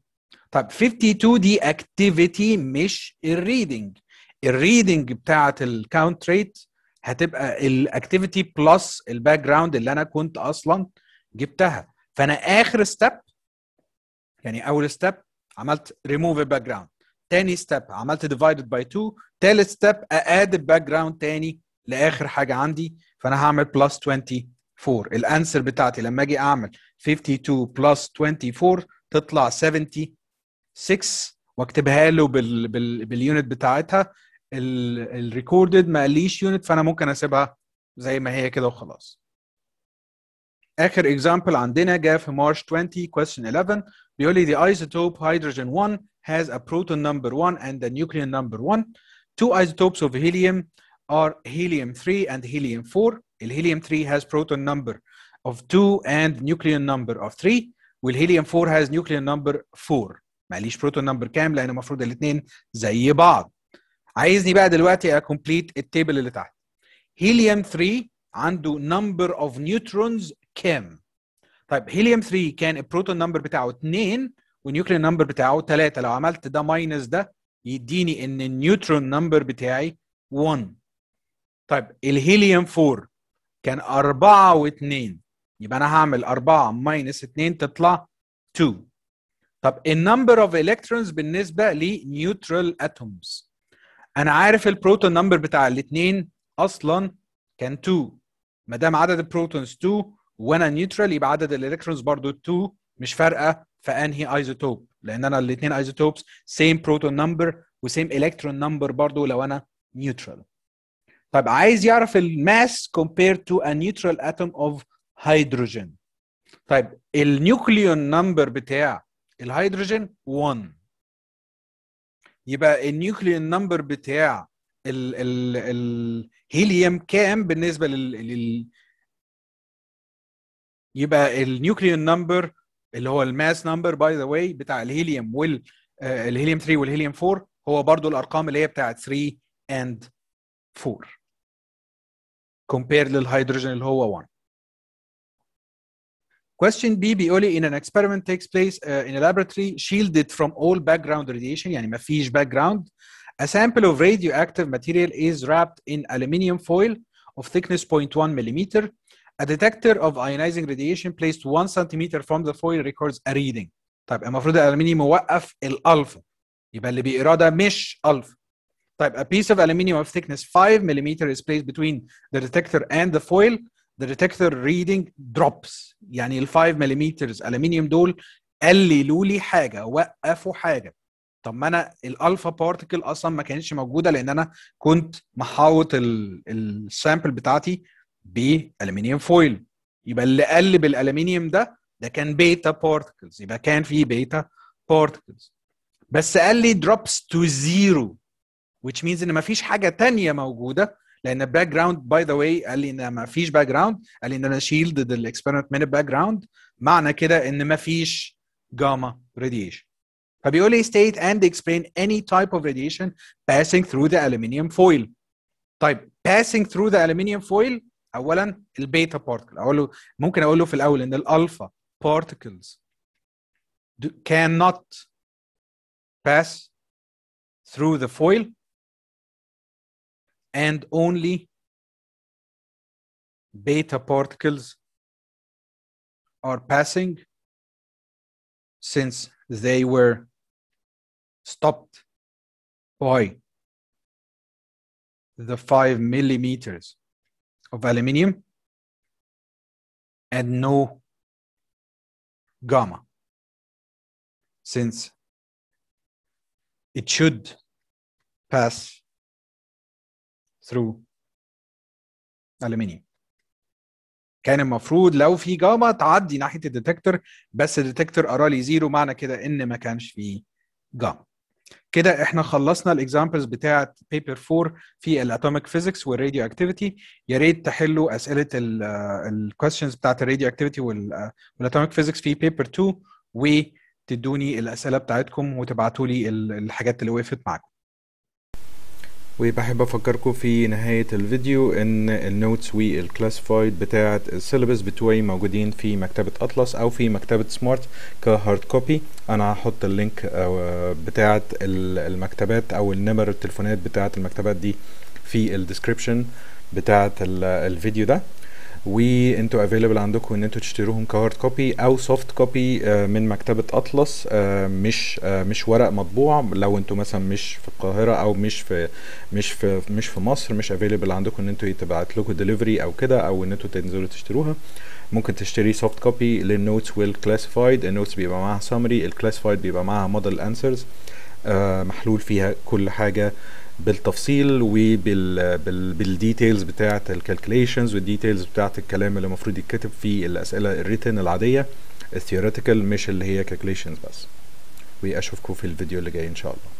طب 52 دي اكتيفيتي مش الريدنج الريدنج بتاعه الكاونت ريت هتبقى الاكتيفيتي بلس الباك جراوند اللي انا كنت اصلا جبتها فانا اخر ستيب يعني اول ستيب عملت ريموف الباك جراوند تاني ستيب عملت ديفايدد باي 2 تالت ستيب اد الباك جراوند تاني لاخر حاجه عندي فانا هعمل بلس 24 الانسر بتاعتي لما اجي اعمل 52 بلس 24 تطلع 76 واكتبها له بال بال باليونت بتاعتها الريكوردد ما قاليش يونت فانا ممكن اسيبها زي ما هي كده وخلاص اخر اكزامبل عندنا جاء في مارش 20 question 11 بيقول لي the isotope hydrogen 1 has a proton number 1 and a nucleon number 1 two isotopes of helium are helium 3 and helium 4 الهيليوم 3 has proton number of 2 and nucleon number of 3 والهيليوم 4 has nucleon number 4 معليش بروتون number كام لان المفروض الاثنين زي بعض عايزني بقى دلوقتي اكمبليت التيبل اللي تحت هيليوم 3 عنده number of neutrons كام طيب هيليوم 3 كان البروتون نمبر بتاعه 2 والنيوكليون نمبر بتاعه 3 لو عملت ده ماينس ده يديني ان النيوترون نمبر بتاعي 1 طيب الهيليوم 4 كان 4 و2 يبقى انا هعمل 4 ماينس 2 تطلع 2 طب النمبر اوف الكترونز بالنسبه لنيوترال اتومز انا عارف البروتون نمبر بتاع الاثنين اصلا كان 2 ما دام عدد البروتونز 2 وانا نيوترال يبقى عدد الالكترونز برضو 2 مش فارقه في انهي ايزوتوب لان انا الاثنين ايزوتوبس سيم بروتون نمبر وسيم الكترون نمبر برضو لو انا نيوترال طيب عايز يعرف الماس compared to a neutral atom of hydrogen طيب النيوكليون نمبر بتاع الهيدروجين 1 يبقى النيوكليون نمبر بتاع الهيليوم كام بالنسبه لل يبقى النيوكليون نمبر اللي هو الماس نمبر باي ذا واي بتاع الهيليوم helium three 3 والهيليوم 4 هو برضو الارقام اللي هي بتاعت 3 and 4 compared للهيدروجين اللي هو 1 Question B بيقول لي in an experiment takes place uh, in a laboratory shielded from all background radiation يعني ما فيش background a sample of radioactive material is wrapped in aluminium foil of thickness 0.1 millimeter A detector of ionizing radiation placed 1 centimeter from the foil records a reading. طيب المفروض الالمنيوم يوقف الالفا يبقى اللي بيقراه ده مش الفا. طيب a piece of aluminium of thickness 5 mm is placed between the detector and the foil. The detector reading drops. يعني ال 5 mm الالمنيوم دول قللوا لي حاجه وقفوا حاجه. طب ما انا الالفا بارتكل اصلا ما كانتش موجوده لان انا كنت محاوط السامبل بتاعتي بالمنيوم فويل يبقى اللي قلب الالمنيوم ده ده كان بيتا بارتكلز يبقى كان في بيتا بارتكلز بس قال لي دروبس تو زيرو which means ان ما فيش حاجه تانية موجوده لان الباك جراوند باي ذا واي قال لي ان ما فيش باك جراوند قال لي ان انا شيلدد الاكسبيرمنت من الباك جراوند معنى كده ان ما فيش جاما راديشن فبيقول لي ستيت اند اكسبلين اني تايب اوف راديشن باسنج ثرو ذا الومنيوم فويل طيب باسنج ثرو ذا الومنيوم فويل اولا البيتا بارتكل اقول ممكن اقول له في الاول ان الالفا particles cannot pass through the foil and only beta particles are passing since they were stopped by the five millimeters of aluminium and no gamma since it should pass through aluminium كان المفروض لو في جاما تعدي ناحيه الديتكتور بس الديتكتور قرا لي زيرو معنى كده ان ما كانش فيه جاما كده احنا خلصنا الاكزامبلز بتاعه بيبر 4 في الاتوميك فيزكس والراديو اكتيفيتي يا ريت تحلوا اسئله الكويشنز بتاعه الراديو اكتيفيتي والاتوميك فيزكس في بيبر 2 وتدوني الاسئله بتاعتكم وتبعتوا لي الحاجات اللي وقفت معاكم وبحب افكركم في نهاية الفيديو ان النوتس والكلاسيفايد بتاعة السيلبس بتوعي موجودين في مكتبة اطلس او في مكتبة سمارت كهارد كوبي انا هحط اللينك آه، بتاعة المكتبات او النمر التليفونات بتاعة المكتبات دي في الديسكريبشن بتاعة الفيديو ده وانتوا افيلبل عندكم ان انتوا تشتروهم كهارد كوبي او سوفت كوبي آه، من مكتبه اطلس آه، مش آه، مش ورق مطبوع لو انتوا مثلا مش في القاهره او مش في مش في مش في مصر مش افيلبل عندكم ان انتوا يتبعت لكم ديليفري او كده او ان انتوا تنزلوا تشتروها ممكن تشتري سوفت كوبي للنوتس والكلاسيفايد النوتس بيبقى معاها سمري الكلاسيفايد بيبقى معاها موديل انسرز محلول فيها كل حاجه بالتفصيل وبالديتيلز بتاعه الكالكوليشنز والديتيلز بتاعه الكلام اللي المفروض يتكتب في الاسئله الريتن العاديه الثيوريتيكال مش اللي هي كالكوليشنز بس واشوفكم في الفيديو اللي جاي ان شاء الله